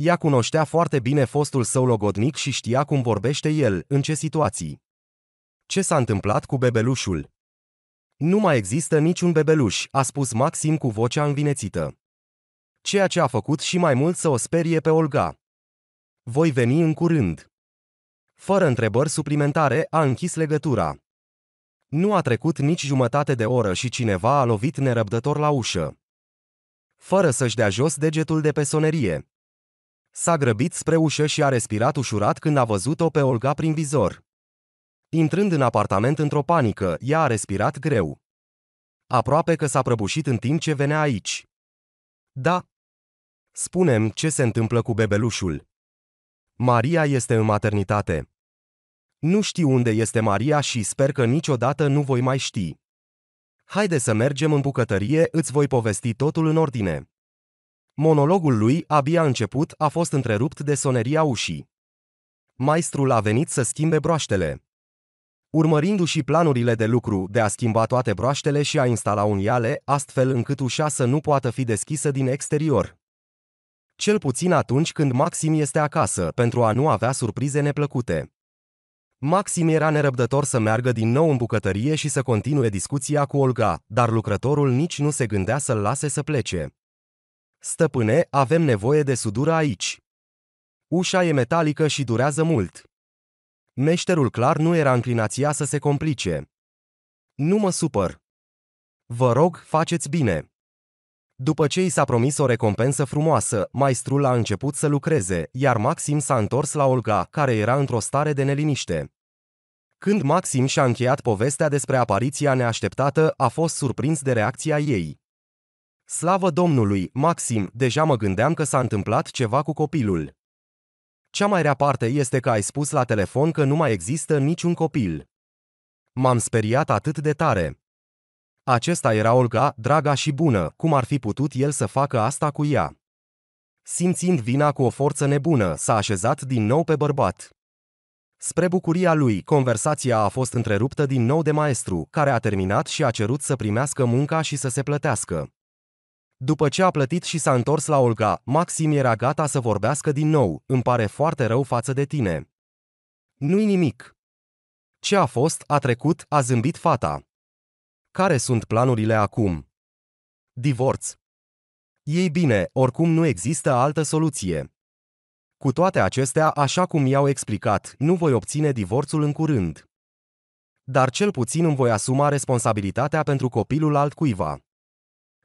Ea cunoștea foarte bine fostul său logodnic și știa cum vorbește el, în ce situații. Ce s-a întâmplat cu bebelușul? Nu mai există niciun bebeluș, a spus Maxim cu vocea învinețită. Ceea ce a făcut și mai mult să o sperie pe Olga. Voi veni în curând. Fără întrebări suplimentare, a închis legătura. Nu a trecut nici jumătate de oră și cineva a lovit nerăbdător la ușă. Fără să-și dea jos degetul de pe sonerie, S-a grăbit spre ușă și a respirat ușurat când a văzut-o pe Olga prin vizor. Intrând în apartament într-o panică, ea a respirat greu. Aproape că s-a prăbușit în timp ce venea aici. Da. Spunem ce se întâmplă cu bebelușul. Maria este în maternitate. Nu știu unde este Maria și sper că niciodată nu voi mai ști. Haide să mergem în bucătărie, îți voi povesti totul în ordine. Monologul lui, abia început, a fost întrerupt de soneria ușii. Maestrul a venit să schimbe broaștele. Urmărindu-și planurile de lucru de a schimba toate broaștele și a instala iale, astfel încât ușa să nu poată fi deschisă din exterior. Cel puțin atunci când Maxim este acasă, pentru a nu avea surprize neplăcute. Maxim era nerăbdător să meargă din nou în bucătărie și să continue discuția cu Olga, dar lucrătorul nici nu se gândea să-l lase să plece. Stăpâne, avem nevoie de sudură aici. Ușa e metalică și durează mult. Meșterul clar nu era înclinația să se complice. Nu mă supăr. Vă rog, faceți bine. După ce i s-a promis o recompensă frumoasă, maestrul a început să lucreze, iar Maxim s-a întors la Olga, care era într-o stare de neliniște. Când Maxim și-a încheiat povestea despre apariția neașteptată, a fost surprins de reacția ei. Slavă Domnului, Maxim, deja mă gândeam că s-a întâmplat ceva cu copilul. Cea mai rea parte este că ai spus la telefon că nu mai există niciun copil. M-am speriat atât de tare. Acesta era Olga, draga și bună, cum ar fi putut el să facă asta cu ea? Simțind vina cu o forță nebună, s-a așezat din nou pe bărbat. Spre bucuria lui, conversația a fost întreruptă din nou de maestru, care a terminat și a cerut să primească munca și să se plătească. După ce a plătit și s-a întors la Olga, Maxim era gata să vorbească din nou, îmi pare foarte rău față de tine. Nu-i nimic. Ce a fost, a trecut, a zâmbit fata. Care sunt planurile acum? Divorț. Ei bine, oricum nu există altă soluție. Cu toate acestea, așa cum i-au explicat, nu voi obține divorțul în curând. Dar cel puțin îmi voi asuma responsabilitatea pentru copilul altcuiva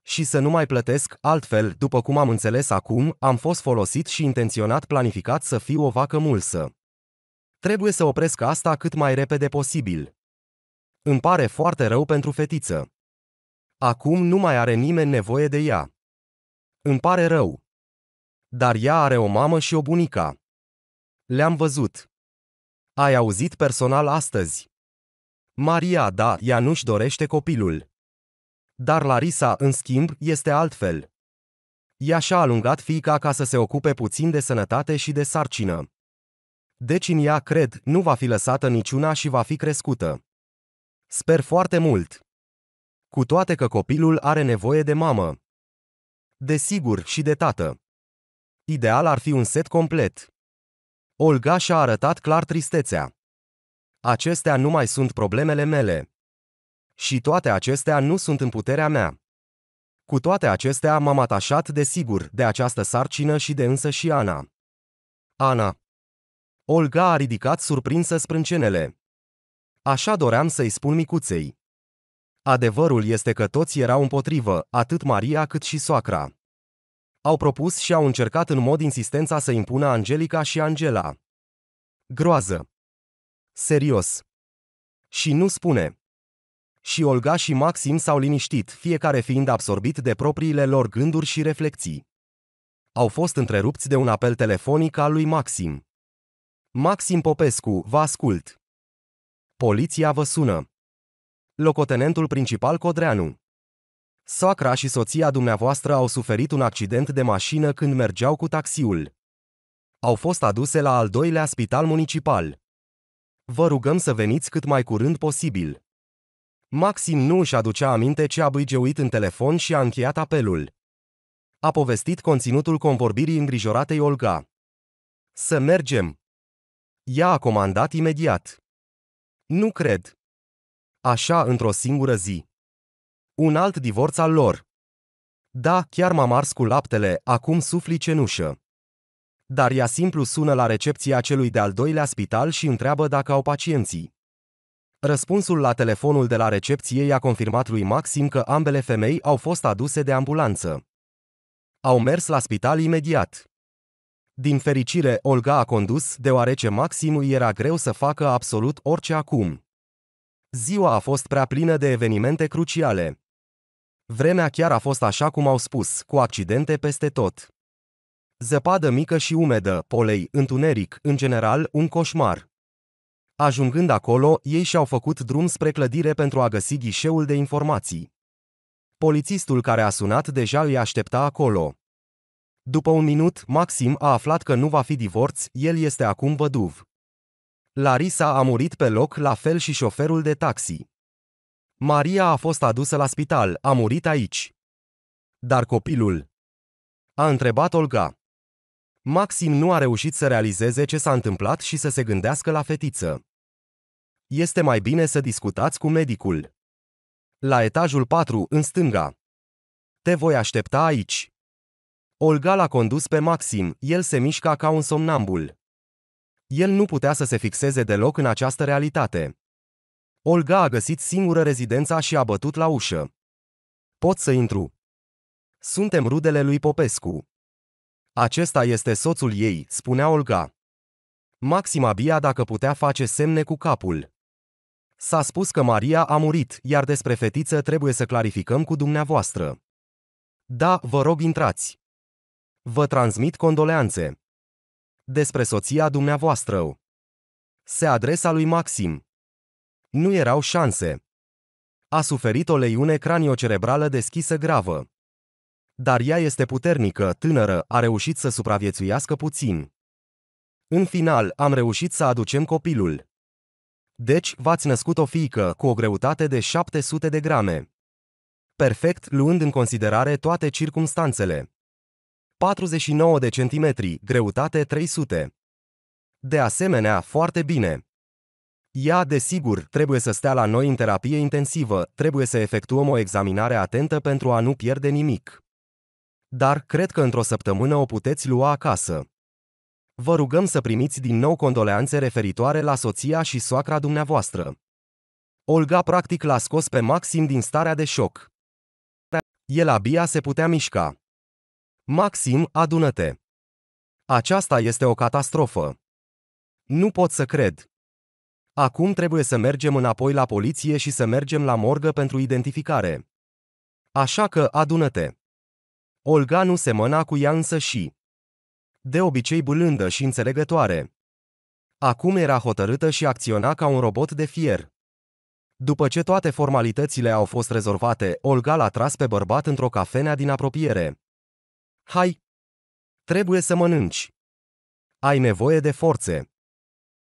și să nu mai plătesc, altfel, după cum am înțeles acum, am fost folosit și intenționat planificat să fiu o vacă mulsă. Trebuie să opresc asta cât mai repede posibil. Îmi pare foarte rău pentru fetiță. Acum nu mai are nimeni nevoie de ea. Îmi pare rău. Dar ea are o mamă și o bunica. Le-am văzut. Ai auzit personal astăzi. Maria, da, ea nu-și dorește copilul. Dar Larisa, în schimb, este altfel. Ea și-a alungat fiica ca să se ocupe puțin de sănătate și de sarcină. Deci în ea, cred, nu va fi lăsată niciuna și va fi crescută. Sper foarte mult. Cu toate că copilul are nevoie de mamă. Desigur, și de tată. Ideal ar fi un set complet. Olga și-a arătat clar tristețea. Acestea nu mai sunt problemele mele. Și toate acestea nu sunt în puterea mea. Cu toate acestea m-am atașat, desigur, de această sarcină și de însă și Ana. Ana. Olga a ridicat surprinsă sprâncenele. Așa doream să-i spun micuței. Adevărul este că toți erau împotrivă, atât Maria cât și soacra. Au propus și au încercat în mod insistența să impună Angelica și Angela. Groază. Serios. Și nu spune. Și Olga și Maxim s-au liniștit, fiecare fiind absorbit de propriile lor gânduri și reflexii. Au fost întrerupți de un apel telefonic al lui Maxim. Maxim Popescu, vă ascult. Poliția vă sună. Locotenentul principal Codreanu. Soacra și soția dumneavoastră au suferit un accident de mașină când mergeau cu taxiul. Au fost aduse la al doilea spital municipal. Vă rugăm să veniți cât mai curând posibil. Maxim nu își aducea aminte ce a băigeuit în telefon și a încheiat apelul. A povestit conținutul convorbirii îngrijoratei Olga. Să mergem. Ea a comandat imediat. Nu cred. Așa într-o singură zi. Un alt divorț al lor. Da, chiar m-am ars cu laptele, acum sufli cenușă. Dar ea simplu sună la recepția celui de-al doilea spital și întreabă dacă au pacienții. Răspunsul la telefonul de la recepție i-a confirmat lui Maxim că ambele femei au fost aduse de ambulanță. Au mers la spital imediat. Din fericire, Olga a condus, deoarece Maxim îi era greu să facă absolut orice acum. Ziua a fost prea plină de evenimente cruciale. Vremea chiar a fost așa cum au spus, cu accidente peste tot. Zăpadă mică și umedă, polei, întuneric, în general, un coșmar. Ajungând acolo, ei și-au făcut drum spre clădire pentru a găsi ghișeul de informații. Polițistul care a sunat deja îi aștepta acolo. După un minut, Maxim a aflat că nu va fi divorț, el este acum văduv. Larisa a murit pe loc, la fel și șoferul de taxi. Maria a fost adusă la spital, a murit aici. Dar copilul? A întrebat Olga. Maxim nu a reușit să realizeze ce s-a întâmplat și să se gândească la fetiță este mai bine să discutați cu medicul. La etajul 4, în stânga. Te voi aștepta aici. Olga l-a condus pe Maxim, el se mișca ca un somnambul. El nu putea să se fixeze deloc în această realitate. Olga a găsit singură rezidența și a bătut la ușă. Pot să intru. Suntem rudele lui Popescu. Acesta este soțul ei, spunea Olga. Maxim abia dacă putea face semne cu capul. S-a spus că Maria a murit, iar despre fetiță trebuie să clarificăm cu dumneavoastră. Da, vă rog intrați. Vă transmit condoleanțe. Despre soția dumneavoastră. Se adresa lui Maxim. Nu erau șanse. A suferit o leiune craniocerebrală deschisă gravă. Dar ea este puternică, tânără, a reușit să supraviețuiască puțin. În final, am reușit să aducem copilul. Deci, v-ați născut o fiică cu o greutate de 700 de grame. Perfect, luând în considerare toate circumstanțele. 49 de centimetri, greutate 300. De asemenea, foarte bine. Ea, desigur, trebuie să stea la noi în terapie intensivă, trebuie să efectuăm o examinare atentă pentru a nu pierde nimic. Dar cred că într-o săptămână o puteți lua acasă. Vă rugăm să primiți din nou condoleanțe referitoare la soția și soacra dumneavoastră. Olga practic l-a scos pe Maxim din starea de șoc. El abia se putea mișca. Maxim, adună-te! Aceasta este o catastrofă. Nu pot să cred. Acum trebuie să mergem înapoi la poliție și să mergem la morgă pentru identificare. Așa că adună-te! Olga nu semăna cu ea însă și de obicei bulândă și înțelegătoare. Acum era hotărâtă și acționa ca un robot de fier. După ce toate formalitățile au fost rezolvate, Olga l-a tras pe bărbat într-o cafenea din apropiere. Hai! Trebuie să mănânci. Ai nevoie de forțe.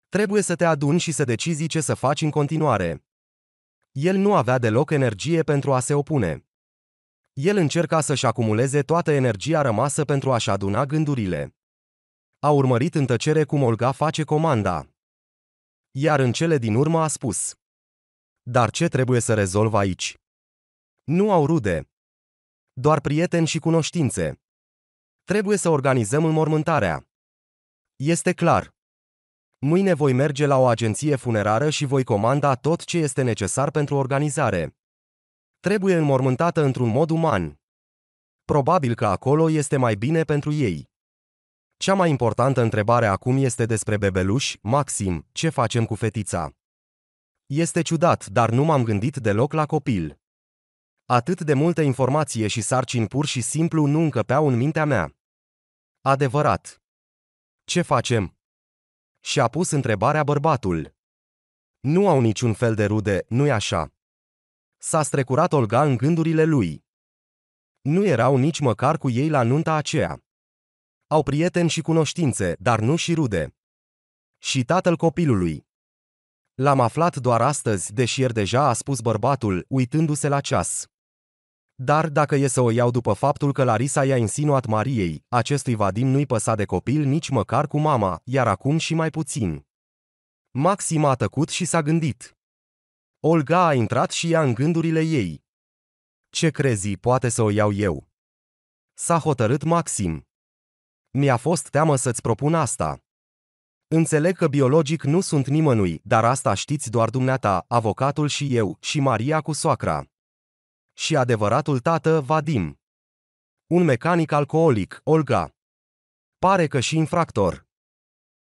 Trebuie să te aduni și să decizi ce să faci în continuare. El nu avea deloc energie pentru a se opune. El încerca să-și acumuleze toată energia rămasă pentru a-și aduna gândurile. A urmărit în tăcere cum Olga face comanda. Iar în cele din urmă a spus. Dar ce trebuie să rezolv aici? Nu au rude. Doar prieteni și cunoștințe. Trebuie să organizăm înmormântarea. Este clar. Mâine voi merge la o agenție funerară și voi comanda tot ce este necesar pentru organizare. Trebuie înmormântată într-un mod uman. Probabil că acolo este mai bine pentru ei. Cea mai importantă întrebare acum este despre bebeluș, Maxim, ce facem cu fetița? Este ciudat, dar nu m-am gândit deloc la copil. Atât de multă informație și sarcini pur și simplu nu încăpeau în mintea mea. Adevărat. Ce facem? Și-a pus întrebarea bărbatul. Nu au niciun fel de rude, nu-i așa? S-a strecurat Olga în gândurile lui. Nu erau nici măcar cu ei la nunta aceea. Au prieteni și cunoștințe, dar nu și rude. Și tatăl copilului. L-am aflat doar astăzi, deși ieri deja a spus bărbatul, uitându-se la ceas. Dar dacă e să o iau după faptul că Larisa i-a insinuat Mariei, acestui Vadim nu-i păsa de copil nici măcar cu mama, iar acum și mai puțin. Maxim a tăcut și s-a gândit. Olga a intrat și ea în gândurile ei. Ce crezi, poate să o iau eu? S-a hotărât Maxim. Mi-a fost teamă să-ți propun asta. Înțeleg că biologic nu sunt nimănui, dar asta știți doar dumneata, avocatul și eu, și Maria cu soacra. Și adevăratul tată, Vadim. Un mecanic alcoolic, Olga. Pare că și infractor.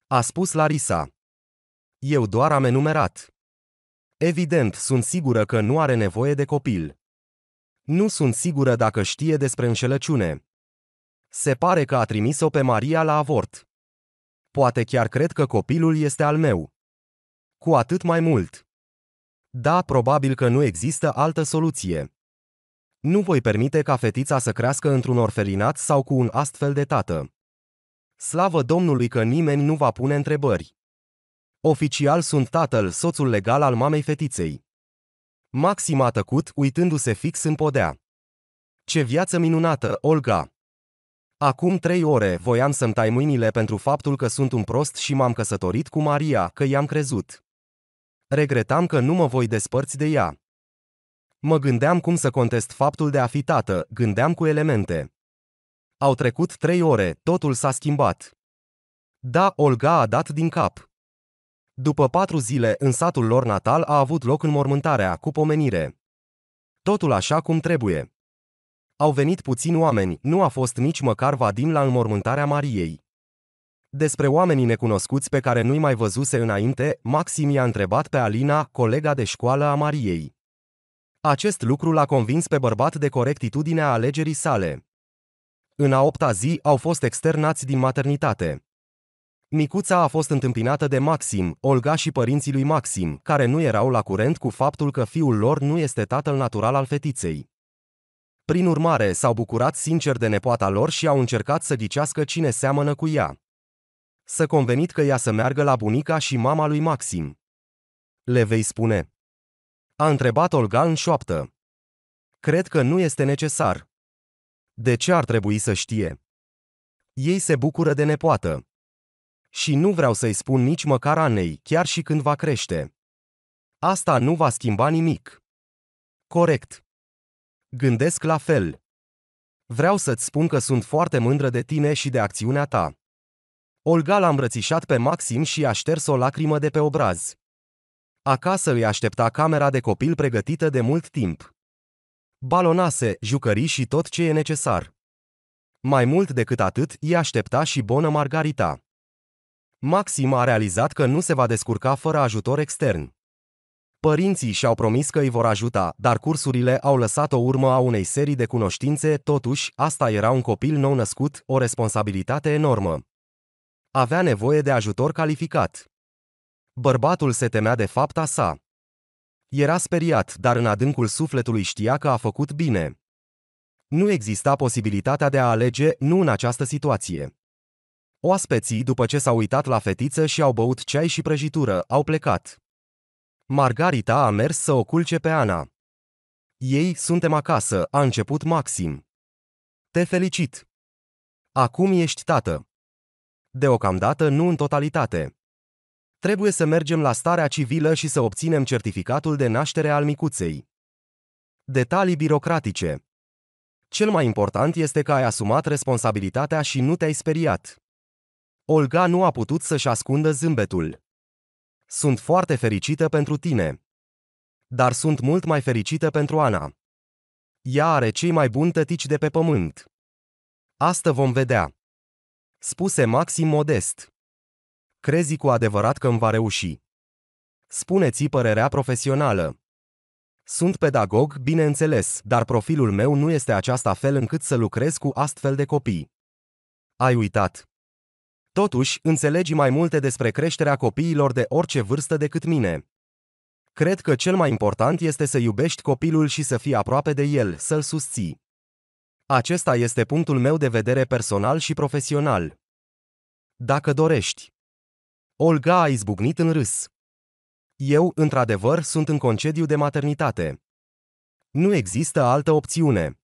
A spus Larisa. Eu doar am enumerat. Evident, sunt sigură că nu are nevoie de copil. Nu sunt sigură dacă știe despre înșelăciune. Se pare că a trimis-o pe Maria la avort. Poate chiar cred că copilul este al meu. Cu atât mai mult. Da, probabil că nu există altă soluție. Nu voi permite ca fetița să crească într-un orfelinat sau cu un astfel de tată. Slavă Domnului că nimeni nu va pune întrebări. Oficial sunt tatăl, soțul legal al mamei fetiței. Maxim a tăcut, uitându-se fix în podea. Ce viață minunată, Olga! Acum trei ore voiam să-mi tai mâinile pentru faptul că sunt un prost și m-am căsătorit cu Maria, că i-am crezut. Regretam că nu mă voi despărți de ea. Mă gândeam cum să contest faptul de a fi tată, gândeam cu elemente. Au trecut trei ore, totul s-a schimbat. Da, Olga a dat din cap. După patru zile, în satul lor natal a avut loc înmormântarea cu pomenire. Totul așa cum trebuie. Au venit puțini oameni, nu a fost nici măcar Vadim la înmormântarea Mariei. Despre oamenii necunoscuți pe care nu-i mai văzuse înainte, Maxim i-a întrebat pe Alina, colega de școală a Mariei. Acest lucru l-a convins pe bărbat de corectitudinea alegerii sale. În a opta zi au fost externați din maternitate. Micuța a fost întâmpinată de Maxim, Olga și părinții lui Maxim, care nu erau la curent cu faptul că fiul lor nu este tatăl natural al fetiței. Prin urmare, s-au bucurat sincer de nepoata lor și au încercat să ghicească cine seamănă cu ea. Să convenit că ea să meargă la bunica și mama lui Maxim. Le vei spune. A întrebat Olga în șoaptă. Cred că nu este necesar. De ce ar trebui să știe? Ei se bucură de nepoată. Și nu vreau să-i spun nici măcar Anei, chiar și când va crește. Asta nu va schimba nimic. Corect. Gândesc la fel. Vreau să-ți spun că sunt foarte mândră de tine și de acțiunea ta. Olga l-a îmbrățișat pe Maxim și a șters o lacrimă de pe obraz. Acasă îi aștepta camera de copil pregătită de mult timp. Balonase, jucării și tot ce e necesar. Mai mult decât atât, îi aștepta și bonă Margarita. Maxim a realizat că nu se va descurca fără ajutor extern. Părinții și-au promis că îi vor ajuta, dar cursurile au lăsat o urmă a unei serii de cunoștințe, totuși, asta era un copil nou născut, o responsabilitate enormă. Avea nevoie de ajutor calificat. Bărbatul se temea de fapta sa. Era speriat, dar în adâncul sufletului știa că a făcut bine. Nu exista posibilitatea de a alege, nu în această situație. Oaspeții, după ce s-au uitat la fetiță și au băut ceai și prăjitură, au plecat. Margarita a mers să o culce pe Ana. Ei, suntem acasă, a început Maxim. Te felicit! Acum ești tată. Deocamdată nu în totalitate. Trebuie să mergem la starea civilă și să obținem certificatul de naștere al micuței. Detalii birocratice. Cel mai important este că ai asumat responsabilitatea și nu te-ai speriat. Olga nu a putut să-și ascundă zâmbetul. Sunt foarte fericită pentru tine. Dar sunt mult mai fericită pentru Ana. Ea are cei mai buni tătici de pe pământ. Asta vom vedea. Spuse Maxim modest. Crezi cu adevărat că îmi va reuși. Spuneți părerea profesională. Sunt pedagog, bineînțeles, dar profilul meu nu este aceasta fel încât să lucrez cu astfel de copii. Ai uitat. Totuși, înțelegi mai multe despre creșterea copiilor de orice vârstă decât mine. Cred că cel mai important este să iubești copilul și să fii aproape de el, să-l susții. Acesta este punctul meu de vedere personal și profesional. Dacă dorești. Olga a izbucnit în râs. Eu, într-adevăr, sunt în concediu de maternitate. Nu există altă opțiune.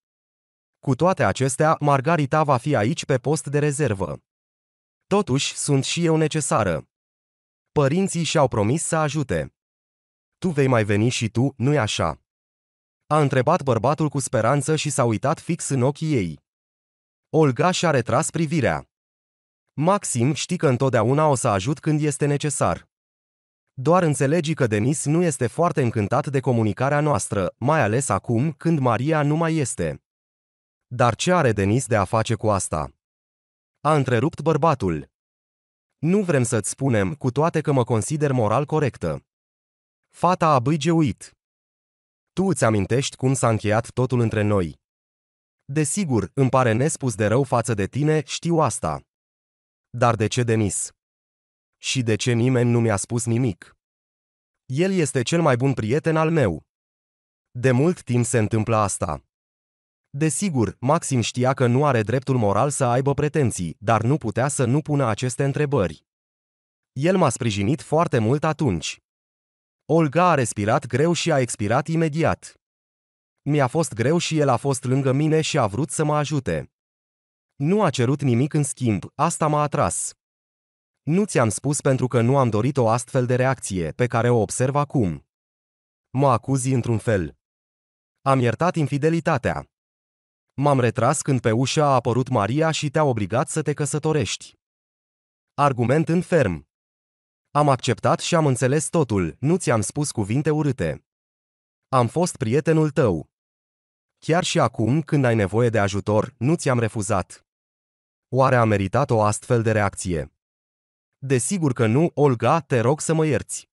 Cu toate acestea, Margarita va fi aici pe post de rezervă. Totuși, sunt și eu necesară. Părinții și-au promis să ajute. Tu vei mai veni și tu, nu-i așa? A întrebat bărbatul cu speranță și s-a uitat fix în ochii ei. Olga și-a retras privirea. Maxim știi că întotdeauna o să ajut când este necesar. Doar înțelegi că Denis nu este foarte încântat de comunicarea noastră, mai ales acum, când Maria nu mai este. Dar ce are Denis de a face cu asta? a întrerupt bărbatul. Nu vrem să-ți spunem, cu toate că mă consider moral corectă. Fata a bâigeuit. Tu îți amintești cum s-a încheiat totul între noi. Desigur, îmi pare nespus de rău față de tine, știu asta. Dar de ce Denis? Și de ce nimeni nu mi-a spus nimic? El este cel mai bun prieten al meu. De mult timp se întâmplă asta. Desigur, Maxim știa că nu are dreptul moral să aibă pretenții, dar nu putea să nu pună aceste întrebări. El m-a sprijinit foarte mult atunci. Olga a respirat greu și a expirat imediat. Mi-a fost greu și el a fost lângă mine și a vrut să mă ajute. Nu a cerut nimic în schimb, asta m-a atras. Nu ți-am spus pentru că nu am dorit o astfel de reacție, pe care o observ acum. Mă acuzi într-un fel. Am iertat infidelitatea. M-am retras când pe ușa a apărut Maria și te-a obligat să te căsătorești. Argument în ferm. Am acceptat și am înțeles totul, nu ți-am spus cuvinte urâte. Am fost prietenul tău. Chiar și acum, când ai nevoie de ajutor, nu ți-am refuzat. Oare a meritat o astfel de reacție? Desigur că nu, Olga, te rog să mă ierți.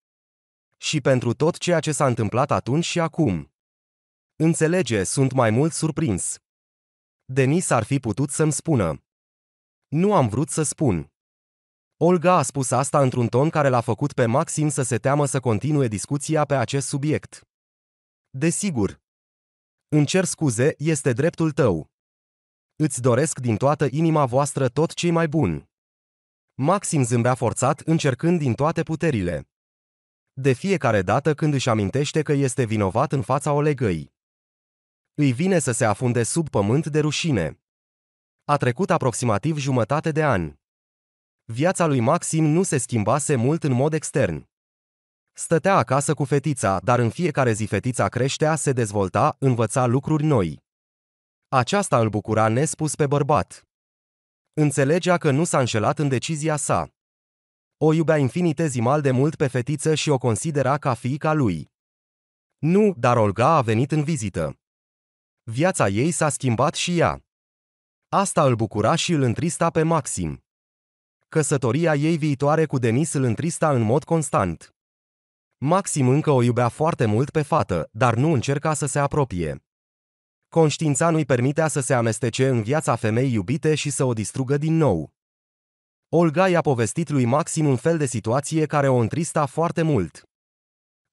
Și pentru tot ceea ce s-a întâmplat atunci și acum. Înțelege, sunt mai mult surprins. Denis ar fi putut să-mi spună. Nu am vrut să spun. Olga a spus asta într-un ton care l-a făcut pe Maxim să se teamă să continue discuția pe acest subiect. Desigur. Îmi cer scuze, este dreptul tău. Îți doresc din toată inima voastră tot ce mai bun. Maxim zâmbea forțat, încercând din toate puterile. De fiecare dată când își amintește că este vinovat în fața Olegăi. Îi vine să se afunde sub pământ de rușine. A trecut aproximativ jumătate de an. Viața lui Maxim nu se schimbase mult în mod extern. Stătea acasă cu fetița, dar în fiecare zi fetița creștea, se dezvolta, învăța lucruri noi. Aceasta îl bucura nespus pe bărbat. Înțelegea că nu s-a înșelat în decizia sa. O iubea infinitezimal de mult pe fetiță și o considera ca fiica lui. Nu, dar Olga a venit în vizită. Viața ei s-a schimbat și ea. Asta îl bucura și îl întrista pe Maxim. Căsătoria ei viitoare cu Denis îl întrista în mod constant. Maxim încă o iubea foarte mult pe fată, dar nu încerca să se apropie. Conștiința nu-i permitea să se amestece în viața femeii iubite și să o distrugă din nou. Olga i-a povestit lui Maxim un fel de situație care o întrista foarte mult.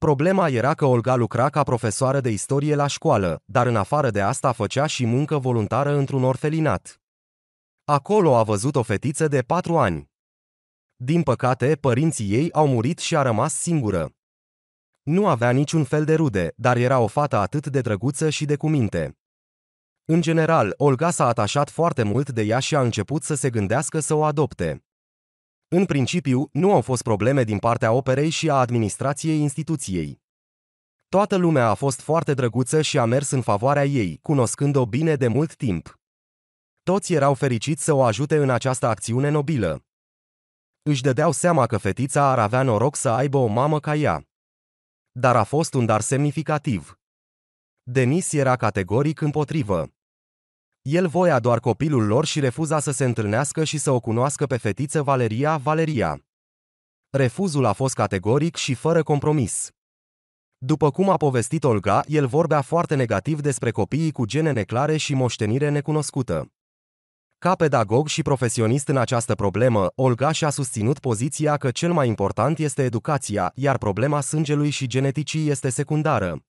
Problema era că Olga lucra ca profesoară de istorie la școală, dar în afară de asta făcea și muncă voluntară într-un orfelinat. Acolo a văzut o fetiță de patru ani. Din păcate, părinții ei au murit și a rămas singură. Nu avea niciun fel de rude, dar era o fată atât de drăguță și de cuminte. În general, Olga s-a atașat foarte mult de ea și a început să se gândească să o adopte. În principiu, nu au fost probleme din partea operei și a administrației instituției. Toată lumea a fost foarte drăguță și a mers în favoarea ei, cunoscând-o bine de mult timp. Toți erau fericiți să o ajute în această acțiune nobilă. Își dădeau seama că fetița ar avea noroc să aibă o mamă ca ea. Dar a fost un dar semnificativ. Denis era categoric împotrivă. El voia doar copilul lor și refuza să se întâlnească și să o cunoască pe fetiță Valeria Valeria. Refuzul a fost categoric și fără compromis. După cum a povestit Olga, el vorbea foarte negativ despre copiii cu gene neclare și moștenire necunoscută. Ca pedagog și profesionist în această problemă, Olga și-a susținut poziția că cel mai important este educația, iar problema sângelui și geneticii este secundară.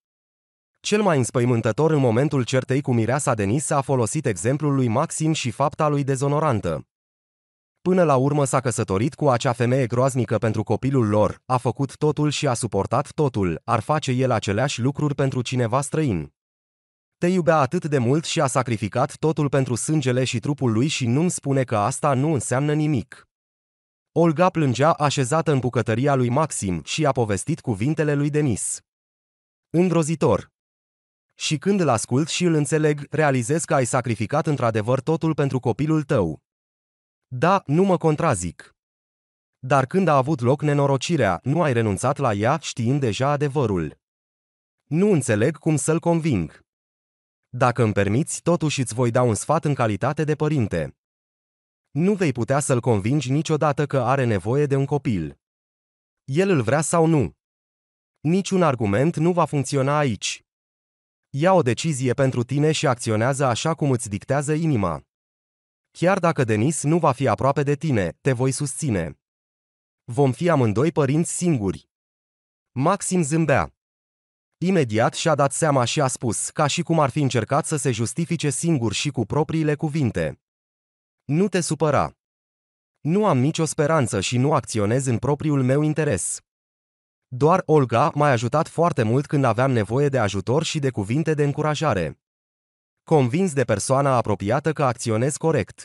Cel mai înspăimântător în momentul certei cu mireasa Denis a folosit exemplul lui Maxim și fapta lui dezonorantă. Până la urmă s-a căsătorit cu acea femeie groaznică pentru copilul lor, a făcut totul și a suportat totul, ar face el aceleași lucruri pentru cineva străin. Te iubea atât de mult și a sacrificat totul pentru sângele și trupul lui și nu-mi spune că asta nu înseamnă nimic. Olga plângea așezată în bucătăria lui Maxim și a povestit cuvintele lui Denis. Îngrozitor, și când îl ascult și îl înțeleg, realizez că ai sacrificat într-adevăr totul pentru copilul tău. Da, nu mă contrazic. Dar când a avut loc nenorocirea, nu ai renunțat la ea știind deja adevărul. Nu înțeleg cum să-l conving. Dacă îmi permiți, totuși îți voi da un sfat în calitate de părinte. Nu vei putea să-l convingi niciodată că are nevoie de un copil. El îl vrea sau nu. Niciun argument nu va funcționa aici. Ia o decizie pentru tine și acționează așa cum îți dictează inima. Chiar dacă Denis nu va fi aproape de tine, te voi susține. Vom fi amândoi părinți singuri. Maxim zâmbea. Imediat și-a dat seama și a spus, ca și cum ar fi încercat să se justifice singur și cu propriile cuvinte. Nu te supăra. Nu am nicio speranță și nu acționez în propriul meu interes. Doar Olga m-a ajutat foarte mult când aveam nevoie de ajutor și de cuvinte de încurajare. Convins de persoana apropiată că acționez corect.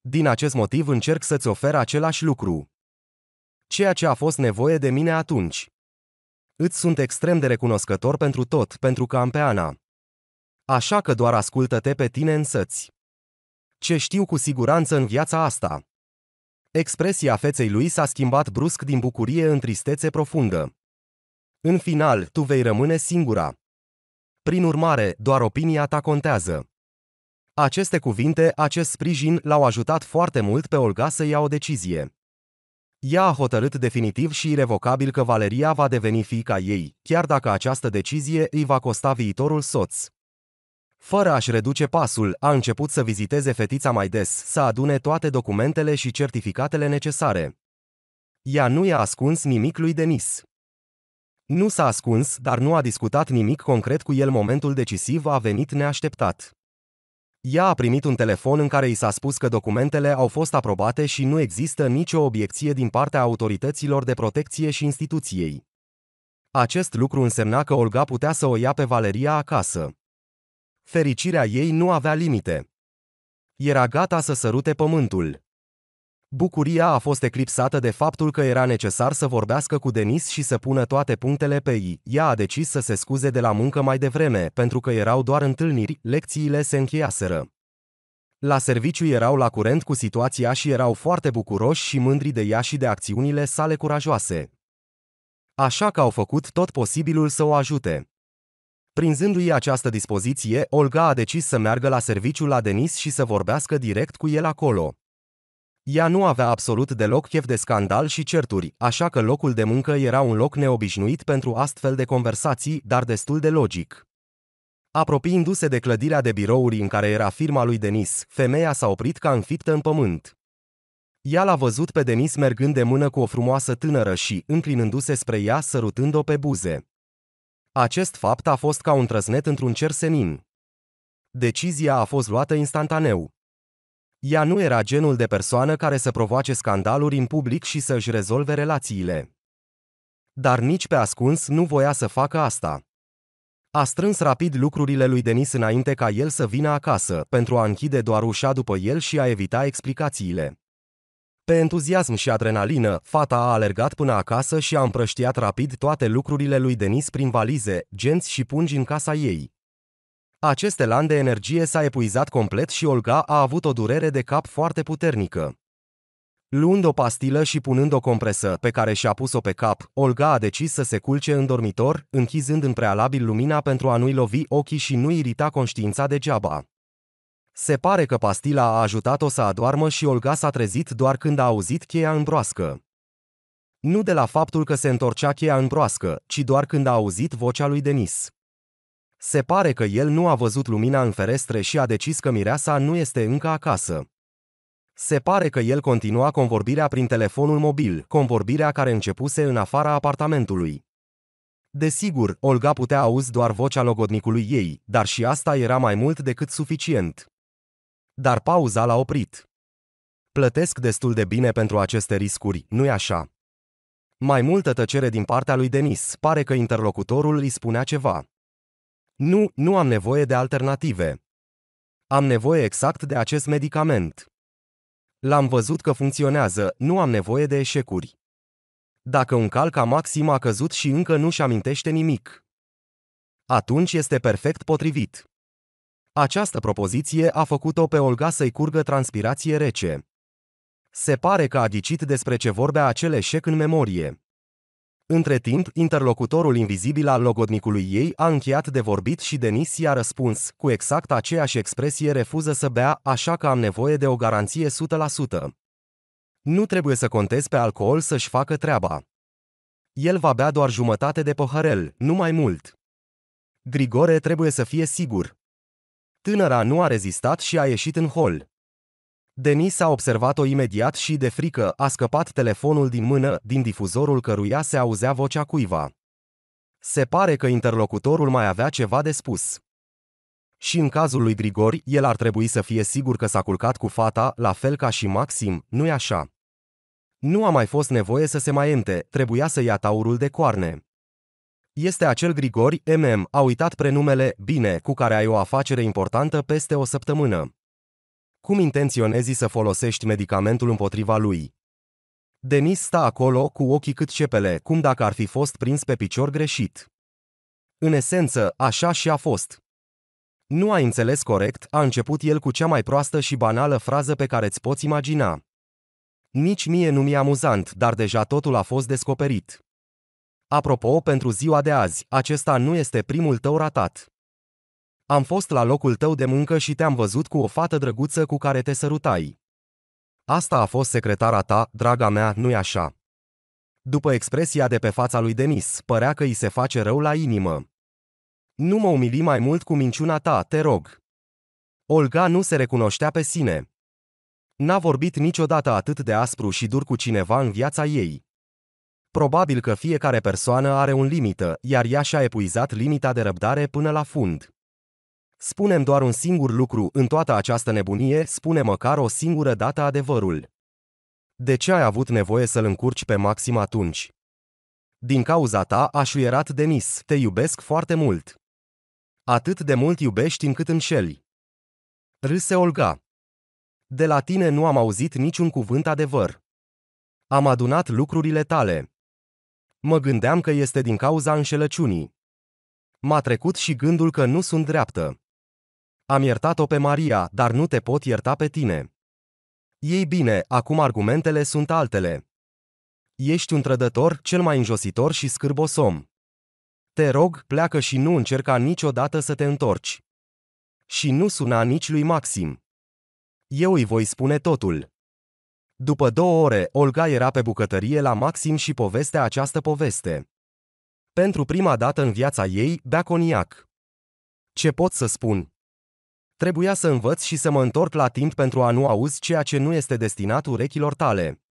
Din acest motiv încerc să-ți ofer același lucru. Ceea ce a fost nevoie de mine atunci. Îți sunt extrem de recunoscător pentru tot, pentru că am pe Ana. Așa că doar ascultă-te pe tine însăți. Ce știu cu siguranță în viața asta? Expresia feței lui s-a schimbat brusc din bucurie în tristețe profundă. În final, tu vei rămâne singura. Prin urmare, doar opinia ta contează. Aceste cuvinte, acest sprijin l-au ajutat foarte mult pe Olga să ia o decizie. Ea a hotărât definitiv și irrevocabil că Valeria va deveni fiica ei, chiar dacă această decizie îi va costa viitorul soț. Fără a-și reduce pasul, a început să viziteze fetița mai des, să adune toate documentele și certificatele necesare. Ea nu i-a ascuns nimic lui Denis. Nu s-a ascuns, dar nu a discutat nimic concret cu el. Momentul decisiv a venit neașteptat. Ea a primit un telefon în care i s-a spus că documentele au fost aprobate și nu există nicio obiecție din partea autorităților de protecție și instituției. Acest lucru însemna că Olga putea să o ia pe Valeria acasă. Fericirea ei nu avea limite. Era gata să sărute pământul. Bucuria a fost eclipsată de faptul că era necesar să vorbească cu Denis și să pună toate punctele pe ei. Ea a decis să se scuze de la muncă mai devreme, pentru că erau doar întâlniri, lecțiile se încheiaseră. La serviciu erau la curent cu situația și erau foarte bucuroși și mândri de ea și de acțiunile sale curajoase. Așa că au făcut tot posibilul să o ajute. Prinzându-i această dispoziție, Olga a decis să meargă la serviciul la Denis și să vorbească direct cu el acolo. Ea nu avea absolut deloc chef de scandal și certuri, așa că locul de muncă era un loc neobișnuit pentru astfel de conversații, dar destul de logic. Apropiindu-se de clădirea de birouri în care era firma lui Denis, femeia s-a oprit ca înfiptă în pământ. Ea l-a văzut pe Denis mergând de mână cu o frumoasă tânără și, înclinându-se spre ea, sărutând-o pe buze. Acest fapt a fost ca un trăsnet într-un cer senin. Decizia a fost luată instantaneu. Ea nu era genul de persoană care să provoace scandaluri în public și să și rezolve relațiile. Dar nici pe ascuns nu voia să facă asta. A strâns rapid lucrurile lui Denis înainte ca el să vină acasă, pentru a închide doar ușa după el și a evita explicațiile. Pe entuziasm și adrenalină, fata a alergat până acasă și a împrăștiat rapid toate lucrurile lui Denis prin valize, genți și pungi în casa ei. Acest elan de energie s-a epuizat complet și Olga a avut o durere de cap foarte puternică. Luând o pastilă și punând o compresă pe care și-a pus-o pe cap, Olga a decis să se culce în dormitor, închizând în prealabil lumina pentru a nu-i lovi ochii și nu irita conștiința degeaba. Se pare că pastila a ajutat-o să adoarmă și Olga s-a trezit doar când a auzit cheia în broască. Nu de la faptul că se întorcea cheia în broască, ci doar când a auzit vocea lui Denis. Se pare că el nu a văzut lumina în ferestre și a decis că mireasa nu este încă acasă. Se pare că el continua convorbirea prin telefonul mobil, convorbirea care începuse în afara apartamentului. Desigur, Olga putea auzi doar vocea logodnicului ei, dar și asta era mai mult decât suficient dar pauza l-a oprit. Plătesc destul de bine pentru aceste riscuri, nu-i așa? Mai multă tăcere din partea lui Denis, pare că interlocutorul îi spunea ceva. Nu, nu am nevoie de alternative. Am nevoie exact de acest medicament. L-am văzut că funcționează, nu am nevoie de eșecuri. Dacă un cal ca maxim a căzut și încă nu-și amintește nimic, atunci este perfect potrivit. Această propoziție a făcut-o pe Olga să-i curgă transpirație rece. Se pare că a ghicit despre ce vorbea acel eșec în memorie. Între timp, interlocutorul invizibil al logodnicului ei a încheiat de vorbit și Denis i-a răspuns, cu exact aceeași expresie refuză să bea, așa că am nevoie de o garanție 100%. Nu trebuie să contez pe alcool să-și facă treaba. El va bea doar jumătate de păhărel, nu mai mult. Grigore trebuie să fie sigur, Tânăra nu a rezistat și a ieșit în hol. Denis a observat-o imediat și, de frică, a scăpat telefonul din mână, din difuzorul căruia se auzea vocea cuiva. Se pare că interlocutorul mai avea ceva de spus. Și în cazul lui Grigori, el ar trebui să fie sigur că s-a culcat cu fata, la fel ca și Maxim, nu-i așa? Nu a mai fost nevoie să se mai ente, trebuia să ia taurul de coarne. Este acel Grigori, MM, a uitat prenumele, bine, cu care ai o afacere importantă peste o săptămână. Cum intenționezi să folosești medicamentul împotriva lui? Denis sta acolo cu ochii cât cepele, cum dacă ar fi fost prins pe picior greșit. În esență, așa și a fost. Nu ai înțeles corect, a început el cu cea mai proastă și banală frază pe care îți poți imagina. Nici mie nu mi-e amuzant, dar deja totul a fost descoperit. Apropo, pentru ziua de azi, acesta nu este primul tău ratat. Am fost la locul tău de muncă și te-am văzut cu o fată drăguță cu care te sărutai. Asta a fost secretara ta, draga mea, nu-i așa? După expresia de pe fața lui Denis, părea că îi se face rău la inimă. Nu mă umili mai mult cu minciuna ta, te rog. Olga nu se recunoștea pe sine. N-a vorbit niciodată atât de aspru și dur cu cineva în viața ei. Probabil că fiecare persoană are un limită, iar ea și-a epuizat limita de răbdare până la fund. Spunem doar un singur lucru în toată această nebunie, spune măcar o singură dată adevărul. De ce ai avut nevoie să-l încurci pe maxim atunci? Din cauza ta aș uierat Denis, te iubesc foarte mult. Atât de mult iubești încât înșeli. Râse Olga. De la tine nu am auzit niciun cuvânt adevăr. Am adunat lucrurile tale. Mă gândeam că este din cauza înșelăciunii. M-a trecut și gândul că nu sunt dreaptă. Am iertat-o pe Maria, dar nu te pot ierta pe tine. Ei bine, acum argumentele sunt altele. Ești un trădător, cel mai înjositor și scârbosom. Te rog, pleacă și nu încerca niciodată să te întorci. Și nu suna nici lui Maxim. Eu îi voi spune totul. După două ore, Olga era pe bucătărie la Maxim și povestea această poveste. Pentru prima dată în viața ei, bea coniac. Ce pot să spun? Trebuia să învăț și să mă întorc la timp pentru a nu auzi ceea ce nu este destinat urechilor tale.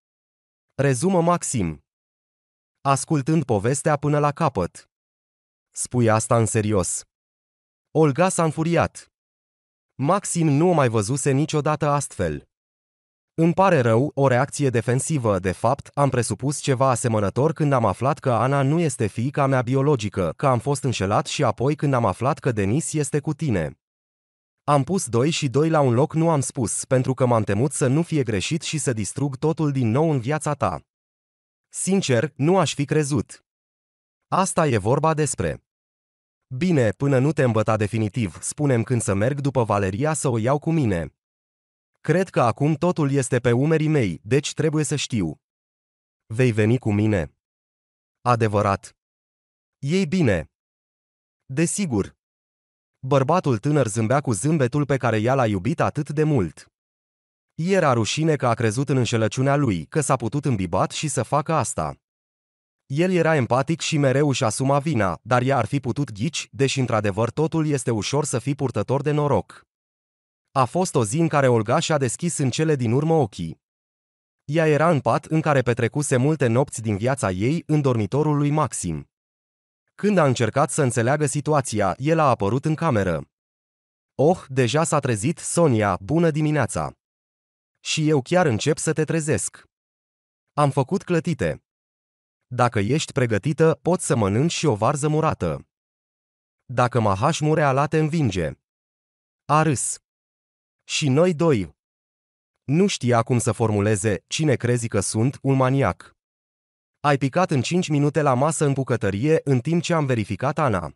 Rezumă Maxim. Ascultând povestea până la capăt. Spui asta în serios. Olga s-a înfuriat. Maxim nu o mai văzuse niciodată astfel. Îmi pare rău, o reacție defensivă, de fapt, am presupus ceva asemănător când am aflat că Ana nu este fiica mea biologică, că am fost înșelat și apoi când am aflat că Denis este cu tine. Am pus doi și doi la un loc nu am spus, pentru că m-am temut să nu fie greșit și să distrug totul din nou în viața ta. Sincer, nu aș fi crezut. Asta e vorba despre. Bine, până nu te îmbăta definitiv, spunem când să merg după Valeria să o iau cu mine. Cred că acum totul este pe umerii mei, deci trebuie să știu. Vei veni cu mine? Adevărat. Ei bine. Desigur. Bărbatul tânăr zâmbea cu zâmbetul pe care ea l-a iubit atât de mult. Era rușine că a crezut în înșelăciunea lui, că s-a putut îmbibat și să facă asta. El era empatic și mereu își asuma vina, dar ea ar fi putut ghici, deși într-adevăr totul este ușor să fii purtător de noroc. A fost o zi în care Olga și-a deschis în cele din urmă ochii. Ea era în pat în care petrecuse multe nopți din viața ei în dormitorul lui Maxim. Când a încercat să înțeleagă situația, el a apărut în cameră. Oh, deja s-a trezit, Sonia, bună dimineața! Și eu chiar încep să te trezesc. Am făcut clătite. Dacă ești pregătită, pot să mănânci și o varză murată. Dacă mahaș murea la te învinge. A râs. Și noi doi. Nu știa cum să formuleze cine crezi că sunt un maniac. Ai picat în 5 minute la masă în bucătărie în timp ce am verificat Ana.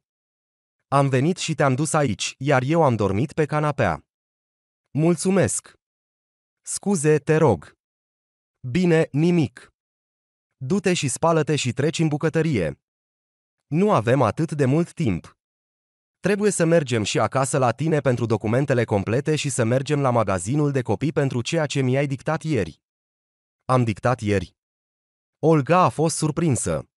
Am venit și te-am dus aici, iar eu am dormit pe canapea. Mulțumesc. Scuze, te rog. Bine, nimic. Du-te și spală-te și treci în bucătărie. Nu avem atât de mult timp. Trebuie să mergem și acasă la tine pentru documentele complete și să mergem la magazinul de copii pentru ceea ce mi-ai dictat ieri. Am dictat ieri. Olga a fost surprinsă.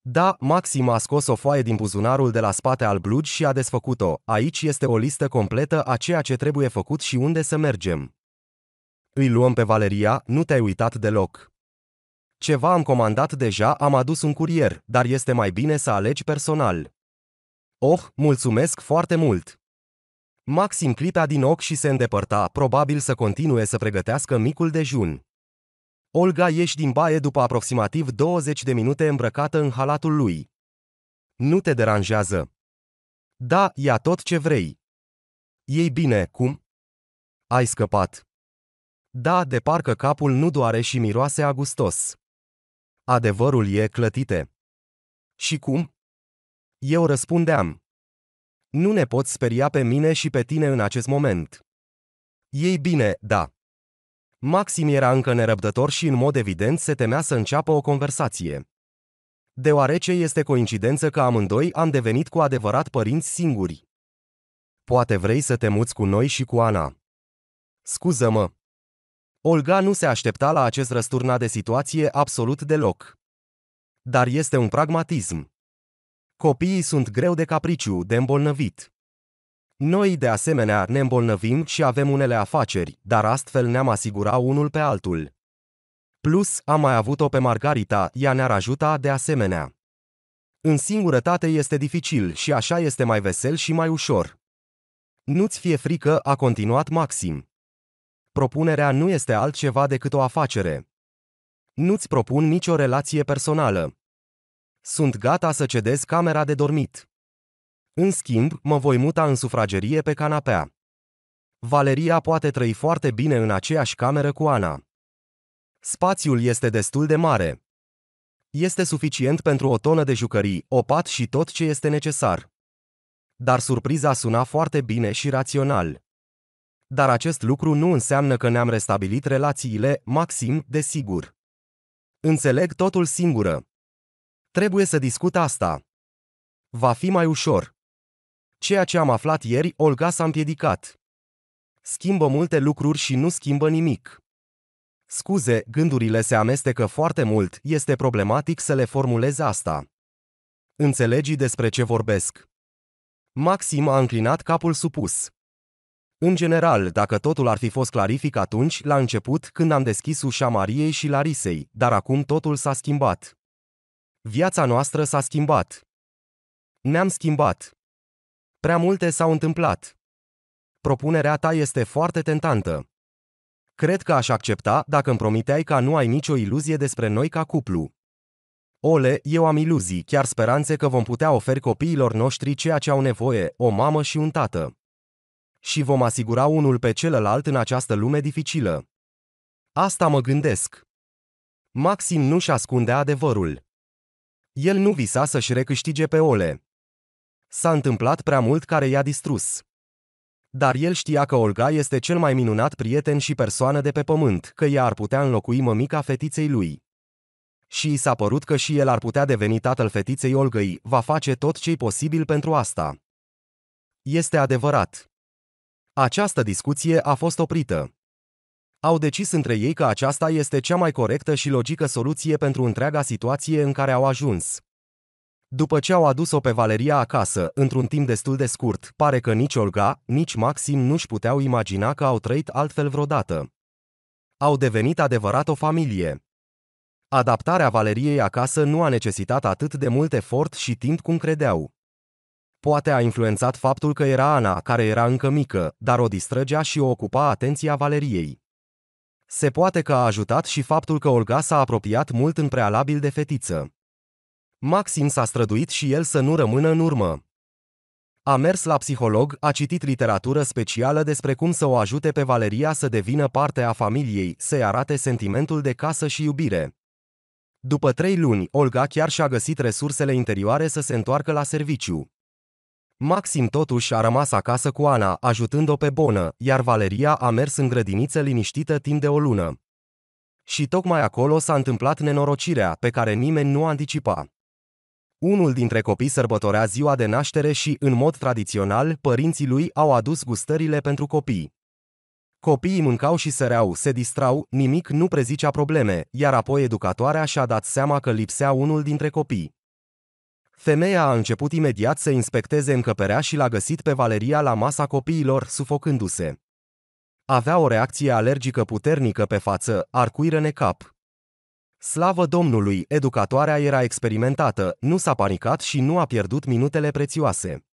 Da, Maxim a scos o foaie din buzunarul de la spate al blugi și a desfăcut-o. Aici este o listă completă a ceea ce trebuie făcut și unde să mergem. Îi luăm pe Valeria, nu te-ai uitat deloc. Ceva am comandat deja, am adus un curier, dar este mai bine să alegi personal. Oh, mulțumesc foarte mult! Maxim clipea din ochi și se îndepărta, probabil să continue să pregătească micul dejun. Olga ieși din baie după aproximativ 20 de minute îmbrăcată în halatul lui. Nu te deranjează. Da, ia tot ce vrei. Ei bine, cum? Ai scăpat. Da, de parcă capul nu doare și miroase a gustos. Adevărul e clătite. Și cum? Eu răspundeam. Nu ne poți speria pe mine și pe tine în acest moment. Ei bine, da. Maxim era încă nerăbdător și în mod evident se temea să înceapă o conversație. Deoarece este coincidență că amândoi am devenit cu adevărat părinți singuri. Poate vrei să te muți cu noi și cu Ana. Scuză-mă. Olga nu se aștepta la acest răsturnat de situație absolut deloc. Dar este un pragmatism. Copiii sunt greu de capriciu, de îmbolnăvit. Noi, de asemenea, ne îmbolnăvim și avem unele afaceri, dar astfel ne-am asigura unul pe altul. Plus, am mai avut-o pe Margarita, ea ne-ar ajuta de asemenea. În singurătate este dificil și așa este mai vesel și mai ușor. Nu-ți fie frică, a continuat Maxim. Propunerea nu este altceva decât o afacere. Nu-ți propun nicio relație personală. Sunt gata să cedez camera de dormit. În schimb, mă voi muta în sufragerie pe canapea. Valeria poate trăi foarte bine în aceeași cameră cu Ana. Spațiul este destul de mare. Este suficient pentru o tonă de jucării, o pat și tot ce este necesar. Dar surpriza suna foarte bine și rațional. Dar acest lucru nu înseamnă că ne-am restabilit relațiile, maxim, desigur. Înțeleg totul singură. Trebuie să discut asta. Va fi mai ușor. Ceea ce am aflat ieri, Olga s-a împiedicat. Schimbă multe lucruri și nu schimbă nimic. Scuze, gândurile se amestecă foarte mult, este problematic să le formulez asta. Înțelegi despre ce vorbesc. Maxim a înclinat capul supus. În general, dacă totul ar fi fost clarific atunci, la început, când am deschis ușa Mariei și Larisei, dar acum totul s-a schimbat. Viața noastră s-a schimbat. Ne-am schimbat. Prea multe s-au întâmplat. Propunerea ta este foarte tentantă. Cred că aș accepta dacă îmi promiteai că nu ai nicio iluzie despre noi ca cuplu. Ole, eu am iluzii, chiar speranțe că vom putea oferi copiilor noștri ceea ce au nevoie, o mamă și un tată. Și vom asigura unul pe celălalt în această lume dificilă. Asta mă gândesc. Maxim nu-și ascunde adevărul. El nu visa să-și recâștige pe Ole. S-a întâmplat prea mult care i-a distrus. Dar el știa că Olga este cel mai minunat prieten și persoană de pe pământ, că ea ar putea înlocui mămica fetiței lui. Și i s-a părut că și el ar putea deveni tatăl fetiței Olgăi, va face tot ce-i posibil pentru asta. Este adevărat. Această discuție a fost oprită au decis între ei că aceasta este cea mai corectă și logică soluție pentru întreaga situație în care au ajuns. După ce au adus-o pe Valeria acasă, într-un timp destul de scurt, pare că nici Olga, nici Maxim nu-și puteau imagina că au trăit altfel vreodată. Au devenit adevărat o familie. Adaptarea Valeriei acasă nu a necesitat atât de mult efort și timp cum credeau. Poate a influențat faptul că era Ana, care era încă mică, dar o distrăgea și o ocupa atenția Valeriei. Se poate că a ajutat și faptul că Olga s-a apropiat mult în prealabil de fetiță. Maxim s-a străduit și el să nu rămână în urmă. A mers la psiholog, a citit literatură specială despre cum să o ajute pe Valeria să devină parte a familiei, să-i arate sentimentul de casă și iubire. După trei luni, Olga chiar și-a găsit resursele interioare să se întoarcă la serviciu. Maxim totuși a rămas acasă cu Ana, ajutând-o pe Bonă, iar Valeria a mers în grădiniță liniștită timp de o lună. Și tocmai acolo s-a întâmplat nenorocirea, pe care nimeni nu anticipa. Unul dintre copii sărbătorea ziua de naștere și, în mod tradițional, părinții lui au adus gustările pentru copii. Copiii mâncau și săreau, se distrau, nimic nu prezicea probleme, iar apoi educatoarea și-a dat seama că lipsea unul dintre copii. Femeia a început imediat să inspecteze încăperea și l-a găsit pe Valeria la masa copiilor, sufocându-se. Avea o reacție alergică puternică pe față, arcuiră cap. Slavă Domnului, educatoarea era experimentată, nu s-a panicat și nu a pierdut minutele prețioase.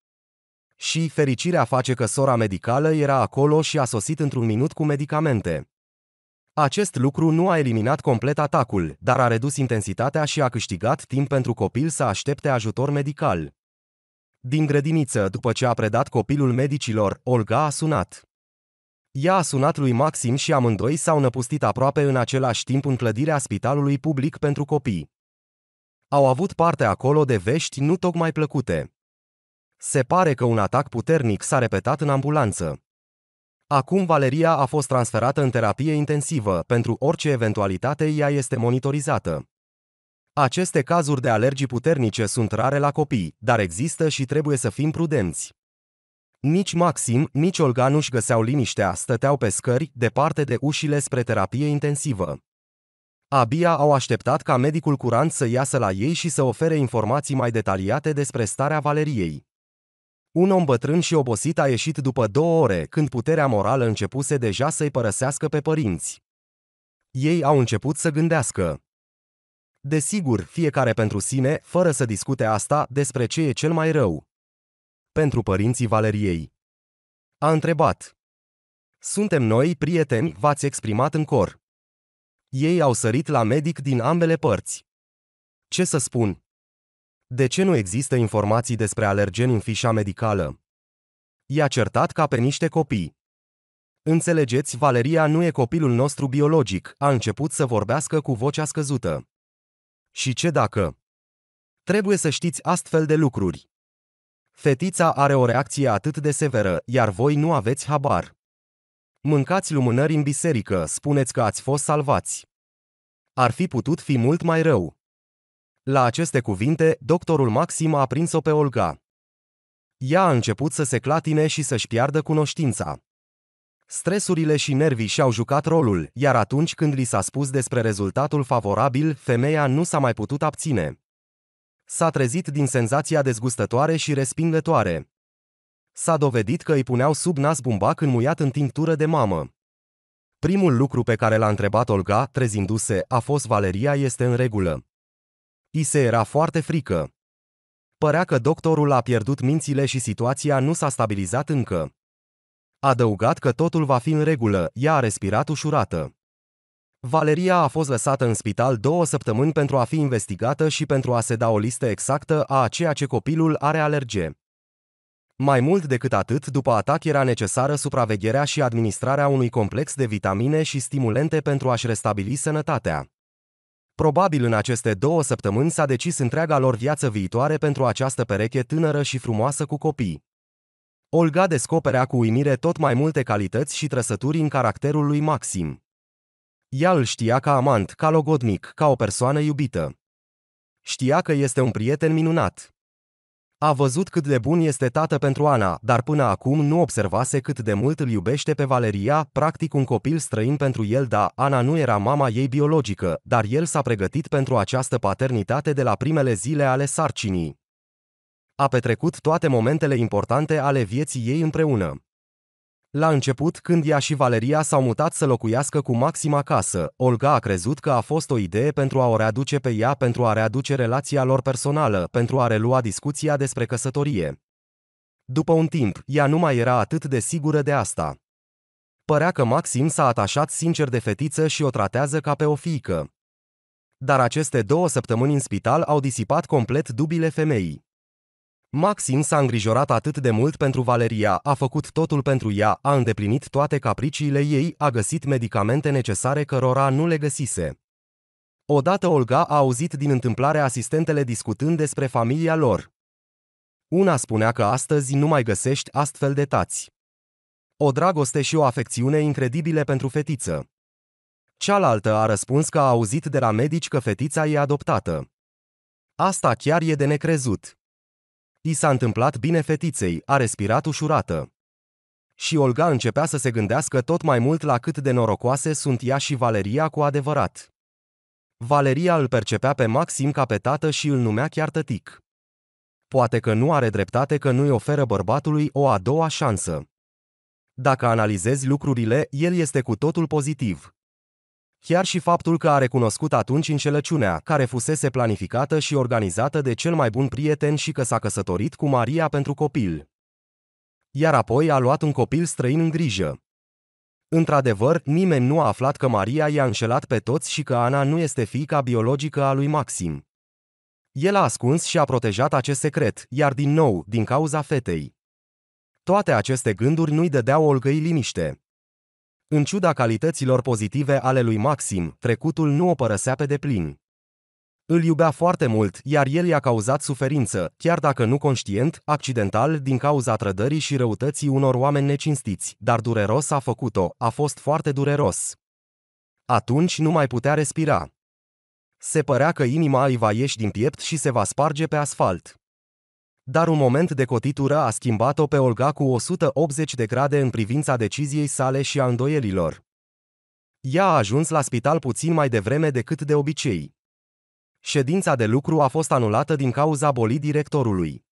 Și fericirea face că sora medicală era acolo și a sosit într-un minut cu medicamente. Acest lucru nu a eliminat complet atacul, dar a redus intensitatea și a câștigat timp pentru copil să aștepte ajutor medical. Din grădiniță, după ce a predat copilul medicilor, Olga a sunat. Ea a sunat lui Maxim și amândoi s-au năpustit aproape în același timp în clădirea spitalului public pentru copii. Au avut parte acolo de vești nu tocmai plăcute. Se pare că un atac puternic s-a repetat în ambulanță. Acum Valeria a fost transferată în terapie intensivă, pentru orice eventualitate ea este monitorizată. Aceste cazuri de alergii puternice sunt rare la copii, dar există și trebuie să fim prudenți. Nici Maxim, nici Olga nu-și găseau liniștea, stăteau pe scări, departe de ușile spre terapie intensivă. Abia au așteptat ca medicul curant să iasă la ei și să ofere informații mai detaliate despre starea Valeriei. Un om bătrân și obosit a ieșit după două ore, când puterea morală începuse deja să-i părăsească pe părinți. Ei au început să gândească. Desigur, fiecare pentru sine, fără să discute asta, despre ce e cel mai rău. Pentru părinții Valeriei. A întrebat. Suntem noi, prieteni, v-ați exprimat în cor. Ei au sărit la medic din ambele părți. Ce să spun? De ce nu există informații despre alergeni în fișa medicală? I-a certat ca pe niște copii. Înțelegeți, Valeria nu e copilul nostru biologic, a început să vorbească cu vocea scăzută. Și ce dacă? Trebuie să știți astfel de lucruri. Fetița are o reacție atât de severă, iar voi nu aveți habar. Mâncați lumânări în biserică, spuneți că ați fost salvați. Ar fi putut fi mult mai rău. La aceste cuvinte, doctorul Maxim a aprins-o pe Olga. Ea a început să se clatine și să-și piardă cunoștința. Stresurile și nervii și-au jucat rolul, iar atunci când li s-a spus despre rezultatul favorabil, femeia nu s-a mai putut abține. S-a trezit din senzația dezgustătoare și respingătoare. S-a dovedit că îi puneau sub nas bumbac înmuiat în tinctură de mamă. Primul lucru pe care l-a întrebat Olga, trezindu-se, a fost Valeria este în regulă. I se era foarte frică. Părea că doctorul a pierdut mințile și situația nu s-a stabilizat încă. Adăugat că totul va fi în regulă, ea a respirat ușurată. Valeria a fost lăsată în spital două săptămâni pentru a fi investigată și pentru a se da o listă exactă a ceea ce copilul are alerge. Mai mult decât atât, după atac era necesară supravegherea și administrarea unui complex de vitamine și stimulente pentru a-și restabili sănătatea. Probabil în aceste două săptămâni s-a decis întreaga lor viață viitoare pentru această pereche tânără și frumoasă cu copii. Olga descoperea cu uimire tot mai multe calități și trăsături în caracterul lui Maxim. Ea îl știa ca amant, ca logodnic, ca o persoană iubită. Știa că este un prieten minunat. A văzut cât de bun este tată pentru Ana, dar până acum nu observase cât de mult îl iubește pe Valeria, practic un copil străin pentru el, da, Ana nu era mama ei biologică, dar el s-a pregătit pentru această paternitate de la primele zile ale sarcinii. A petrecut toate momentele importante ale vieții ei împreună. La început, când ea și Valeria s-au mutat să locuiască cu Maxim acasă, Olga a crezut că a fost o idee pentru a o readuce pe ea, pentru a readuce relația lor personală, pentru a relua discuția despre căsătorie. După un timp, ea nu mai era atât de sigură de asta. Părea că Maxim s-a atașat sincer de fetiță și o tratează ca pe o fiică. Dar aceste două săptămâni în spital au disipat complet dubile femeii. Maxim s-a îngrijorat atât de mult pentru Valeria, a făcut totul pentru ea, a îndeplinit toate capriciile ei, a găsit medicamente necesare cărora nu le găsise. Odată Olga a auzit din întâmplare asistentele discutând despre familia lor. Una spunea că astăzi nu mai găsești astfel de tați. O dragoste și o afecțiune incredibile pentru fetiță. Cealaltă a răspuns că a auzit de la medici că fetița e adoptată. Asta chiar e de necrezut. I s-a întâmplat bine fetiței, a respirat ușurată. Și Olga începea să se gândească tot mai mult la cât de norocoase sunt ea și Valeria cu adevărat. Valeria îl percepea pe Maxim ca pe tată și îl numea chiar tătic. Poate că nu are dreptate că nu-i oferă bărbatului o a doua șansă. Dacă analizezi lucrurile, el este cu totul pozitiv. Chiar și faptul că a recunoscut atunci înșelăciunea, care fusese planificată și organizată de cel mai bun prieten și că s-a căsătorit cu Maria pentru copil. Iar apoi a luat un copil străin în grijă. Într-adevăr, nimeni nu a aflat că Maria i-a înșelat pe toți și că Ana nu este fiica biologică a lui Maxim. El a ascuns și a protejat acest secret, iar din nou, din cauza fetei. Toate aceste gânduri nu-i dădeau olgăi liniște. În ciuda calităților pozitive ale lui Maxim, trecutul nu o părăsea pe deplin. Îl iubea foarte mult, iar el i-a cauzat suferință, chiar dacă nu conștient, accidental, din cauza trădării și răutății unor oameni necinstiți, dar dureros a făcut-o, a fost foarte dureros. Atunci nu mai putea respira. Se părea că inima îi va ieși din piept și se va sparge pe asfalt. Dar un moment de cotitură a schimbat-o pe Olga cu 180 de grade în privința deciziei sale și a îndoielilor. Ea a ajuns la spital puțin mai devreme decât de obicei. Ședința de lucru a fost anulată din cauza bolii directorului.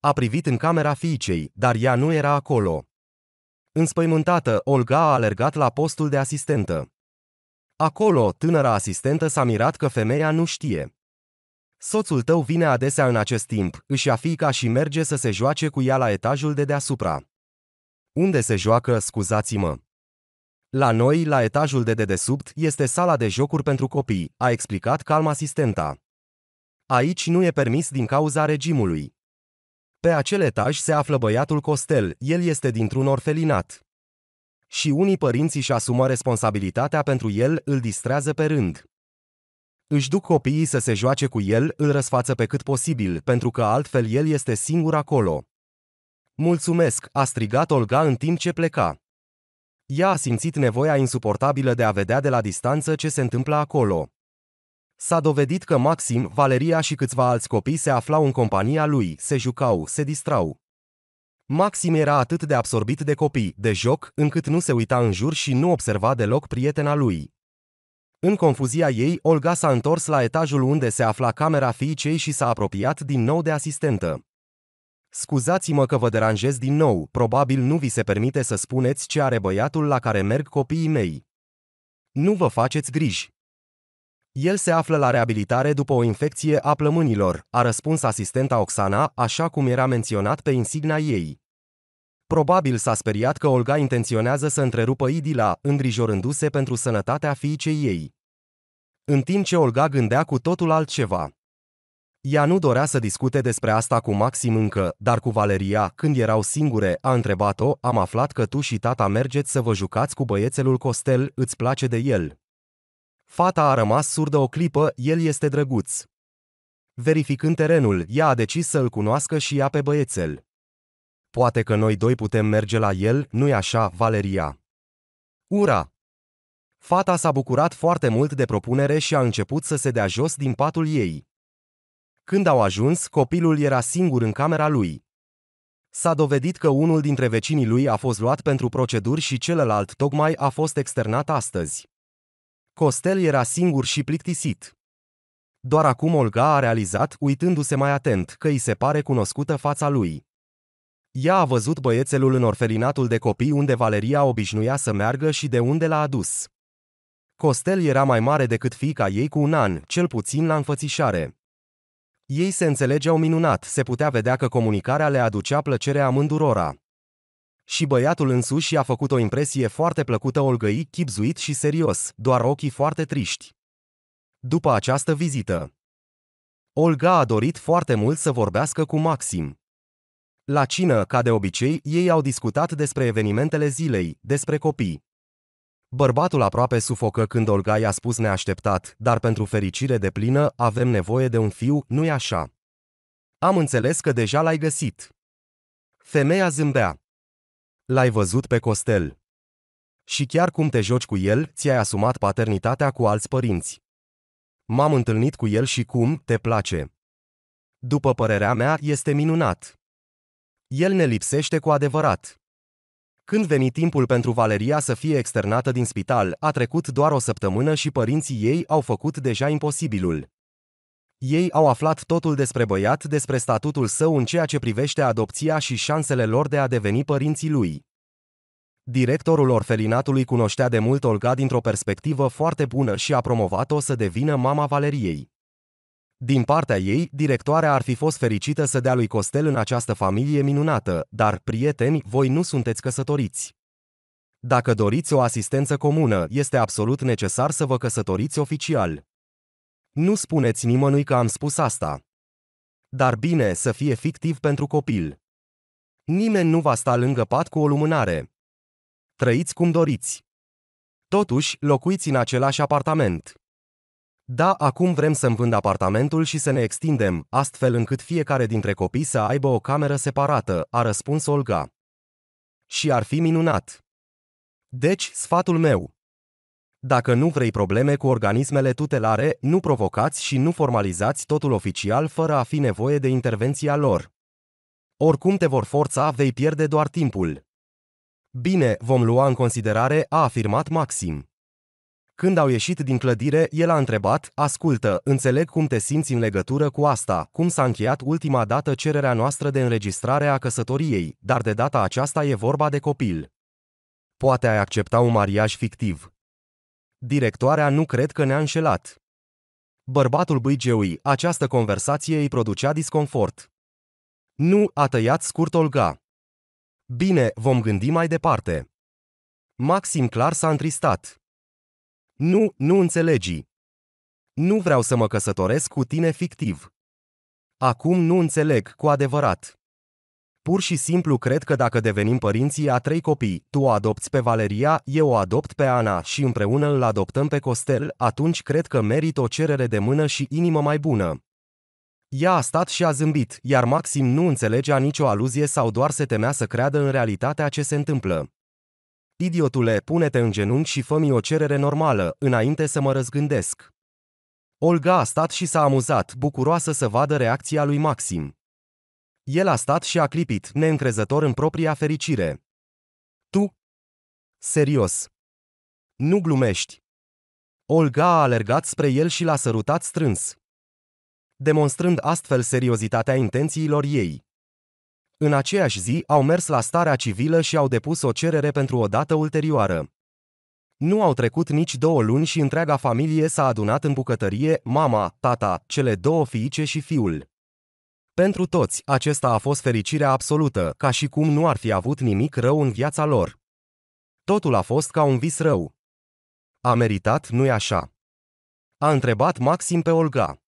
A privit în camera fiicei, dar ea nu era acolo. Înspăimântată, Olga a alergat la postul de asistentă. Acolo, tânăra asistentă s-a mirat că femeia nu știe. Soțul tău vine adesea în acest timp, își ia fiica și merge să se joace cu ea la etajul de deasupra. Unde se joacă, scuzați-mă? La noi, la etajul de dedesubt, este sala de jocuri pentru copii, a explicat calm asistenta. Aici nu e permis din cauza regimului. Pe acel etaj se află băiatul Costel, el este dintr-un orfelinat. Și unii părinți își asumă responsabilitatea pentru el, îl distrează pe rând. Își duc copiii să se joace cu el, îl răsfață pe cât posibil, pentru că altfel el este singur acolo. Mulțumesc, a strigat Olga în timp ce pleca. Ea a simțit nevoia insuportabilă de a vedea de la distanță ce se întâmplă acolo. S-a dovedit că Maxim, Valeria și câțiva alți copii se aflau în compania lui, se jucau, se distrau. Maxim era atât de absorbit de copii, de joc, încât nu se uita în jur și nu observa deloc prietena lui. În confuzia ei, Olga s-a întors la etajul unde se afla camera fiicei și s-a apropiat din nou de asistentă. Scuzați-mă că vă deranjez din nou, probabil nu vi se permite să spuneți ce are băiatul la care merg copiii mei. Nu vă faceți griji. El se află la reabilitare după o infecție a plămânilor, a răspuns asistenta Oxana, așa cum era menționat pe insigna ei. Probabil s-a speriat că Olga intenționează să întrerupă idila, îngrijorându-se pentru sănătatea fiicei ei. În timp ce Olga gândea cu totul altceva. Ea nu dorea să discute despre asta cu Maxim încă, dar cu Valeria, când erau singure, a întrebat-o, am aflat că tu și tata mergeți să vă jucați cu băiețelul Costel, îți place de el. Fata a rămas surdă o clipă, el este drăguț. Verificând terenul, ea a decis să-l cunoască și ea pe băiețel. Poate că noi doi putem merge la el, nu-i așa, Valeria? Ura! Fata s-a bucurat foarte mult de propunere și a început să se dea jos din patul ei. Când au ajuns, copilul era singur în camera lui. S-a dovedit că unul dintre vecinii lui a fost luat pentru proceduri și celălalt tocmai a fost externat astăzi. Costel era singur și plictisit. Doar acum Olga a realizat, uitându-se mai atent, că îi se pare cunoscută fața lui. Ea a văzut băiețelul în orfelinatul de copii unde Valeria obișnuia să meargă și de unde l-a adus. Costel era mai mare decât fiica ei cu un an, cel puțin la înfățișare. Ei se înțelegeau minunat, se putea vedea că comunicarea le aducea plăcere amândurora. Și băiatul însuși i-a făcut o impresie foarte plăcută olgăi, chipzuit și serios, doar ochii foarte triști. După această vizită, Olga a dorit foarte mult să vorbească cu Maxim. La cină, ca de obicei, ei au discutat despre evenimentele zilei, despre copii. Bărbatul aproape sufocă când Olga i-a spus neașteptat, dar pentru fericire de plină avem nevoie de un fiu, nu-i așa? Am înțeles că deja l-ai găsit. Femeia zâmbea. L-ai văzut pe Costel. Și chiar cum te joci cu el, ți-ai asumat paternitatea cu alți părinți. M-am întâlnit cu el și cum, te place. După părerea mea, este minunat el ne lipsește cu adevărat. Când veni timpul pentru Valeria să fie externată din spital, a trecut doar o săptămână și părinții ei au făcut deja imposibilul. Ei au aflat totul despre băiat, despre statutul său în ceea ce privește adopția și șansele lor de a deveni părinții lui. Directorul orfelinatului cunoștea de mult Olga dintr-o perspectivă foarte bună și a promovat-o să devină mama Valeriei. Din partea ei, directoarea ar fi fost fericită să dea lui Costel în această familie minunată, dar, prieteni, voi nu sunteți căsătoriți. Dacă doriți o asistență comună, este absolut necesar să vă căsătoriți oficial. Nu spuneți nimănui că am spus asta. Dar bine să fie fictiv pentru copil. Nimeni nu va sta lângă pat cu o lumânare. Trăiți cum doriți. Totuși, locuiți în același apartament. Da, acum vrem să-mi vând apartamentul și să ne extindem, astfel încât fiecare dintre copii să aibă o cameră separată, a răspuns Olga. Și ar fi minunat. Deci, sfatul meu. Dacă nu vrei probleme cu organismele tutelare, nu provocați și nu formalizați totul oficial fără a fi nevoie de intervenția lor. Oricum te vor forța, vei pierde doar timpul. Bine, vom lua în considerare, a afirmat Maxim. Când au ieșit din clădire, el a întrebat, ascultă, înțeleg cum te simți în legătură cu asta, cum s-a încheiat ultima dată cererea noastră de înregistrare a căsătoriei, dar de data aceasta e vorba de copil. Poate ai accepta un mariaj fictiv. Directoarea nu cred că ne-a înșelat. Bărbatul băigeui, această conversație îi producea disconfort. Nu, a tăiat scurt Olga. Bine, vom gândi mai departe. Maxim clar s-a întristat. Nu, nu înțelegi. Nu vreau să mă căsătoresc cu tine fictiv. Acum nu înțeleg cu adevărat. Pur și simplu cred că dacă devenim părinții a trei copii, tu o adopți pe Valeria, eu o adopt pe Ana și împreună îl adoptăm pe Costel, atunci cred că merit o cerere de mână și inimă mai bună. Ea a stat și a zâmbit, iar Maxim nu înțelegea nicio aluzie sau doar se temea să creadă în realitatea ce se întâmplă. Idiotule, pune-te în genunchi și fă mi o cerere normală, înainte să mă răzgândesc. Olga a stat și s-a amuzat, bucuroasă să vadă reacția lui Maxim. El a stat și a clipit, neîncrezător în propria fericire. Tu? Serios. Nu glumești. Olga a alergat spre el și l-a sărutat strâns, demonstrând astfel seriozitatea intențiilor ei. În aceeași zi au mers la starea civilă și au depus o cerere pentru o dată ulterioară. Nu au trecut nici două luni și întreaga familie s-a adunat în bucătărie, mama, tata, cele două fiice și fiul. Pentru toți, acesta a fost fericirea absolută, ca și cum nu ar fi avut nimic rău în viața lor. Totul a fost ca un vis rău. A meritat, nu-i așa? A întrebat Maxim pe Olga.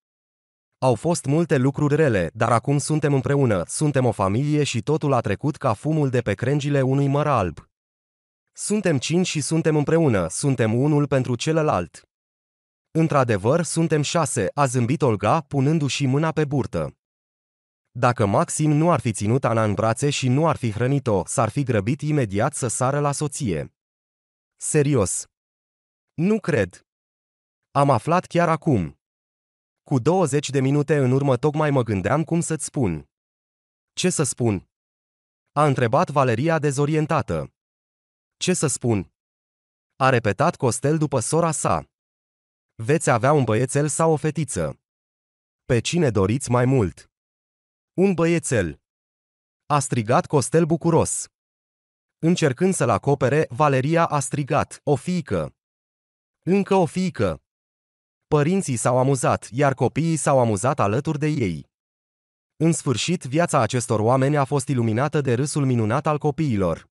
Au fost multe lucruri rele, dar acum suntem împreună, suntem o familie și totul a trecut ca fumul de pe crengile unui măr alb. Suntem cinci și suntem împreună, suntem unul pentru celălalt. Într-adevăr, suntem șase, a zâmbit Olga, punându-și mâna pe burtă. Dacă Maxim nu ar fi ținut Ana în brațe și nu ar fi hrănit-o, s-ar fi grăbit imediat să sară la soție. Serios. Nu cred. Am aflat chiar acum. Cu 20 de minute în urmă tocmai mă gândeam cum să-ți spun. Ce să spun? A întrebat Valeria dezorientată. Ce să spun? A repetat Costel după sora sa. Veți avea un băiețel sau o fetiță? Pe cine doriți mai mult? Un băiețel. A strigat Costel bucuros. Încercând să-l acopere, Valeria a strigat, o fiică. Încă o fiică. Părinții s-au amuzat, iar copiii s-au amuzat alături de ei. În sfârșit, viața acestor oameni a fost iluminată de râsul minunat al copiilor.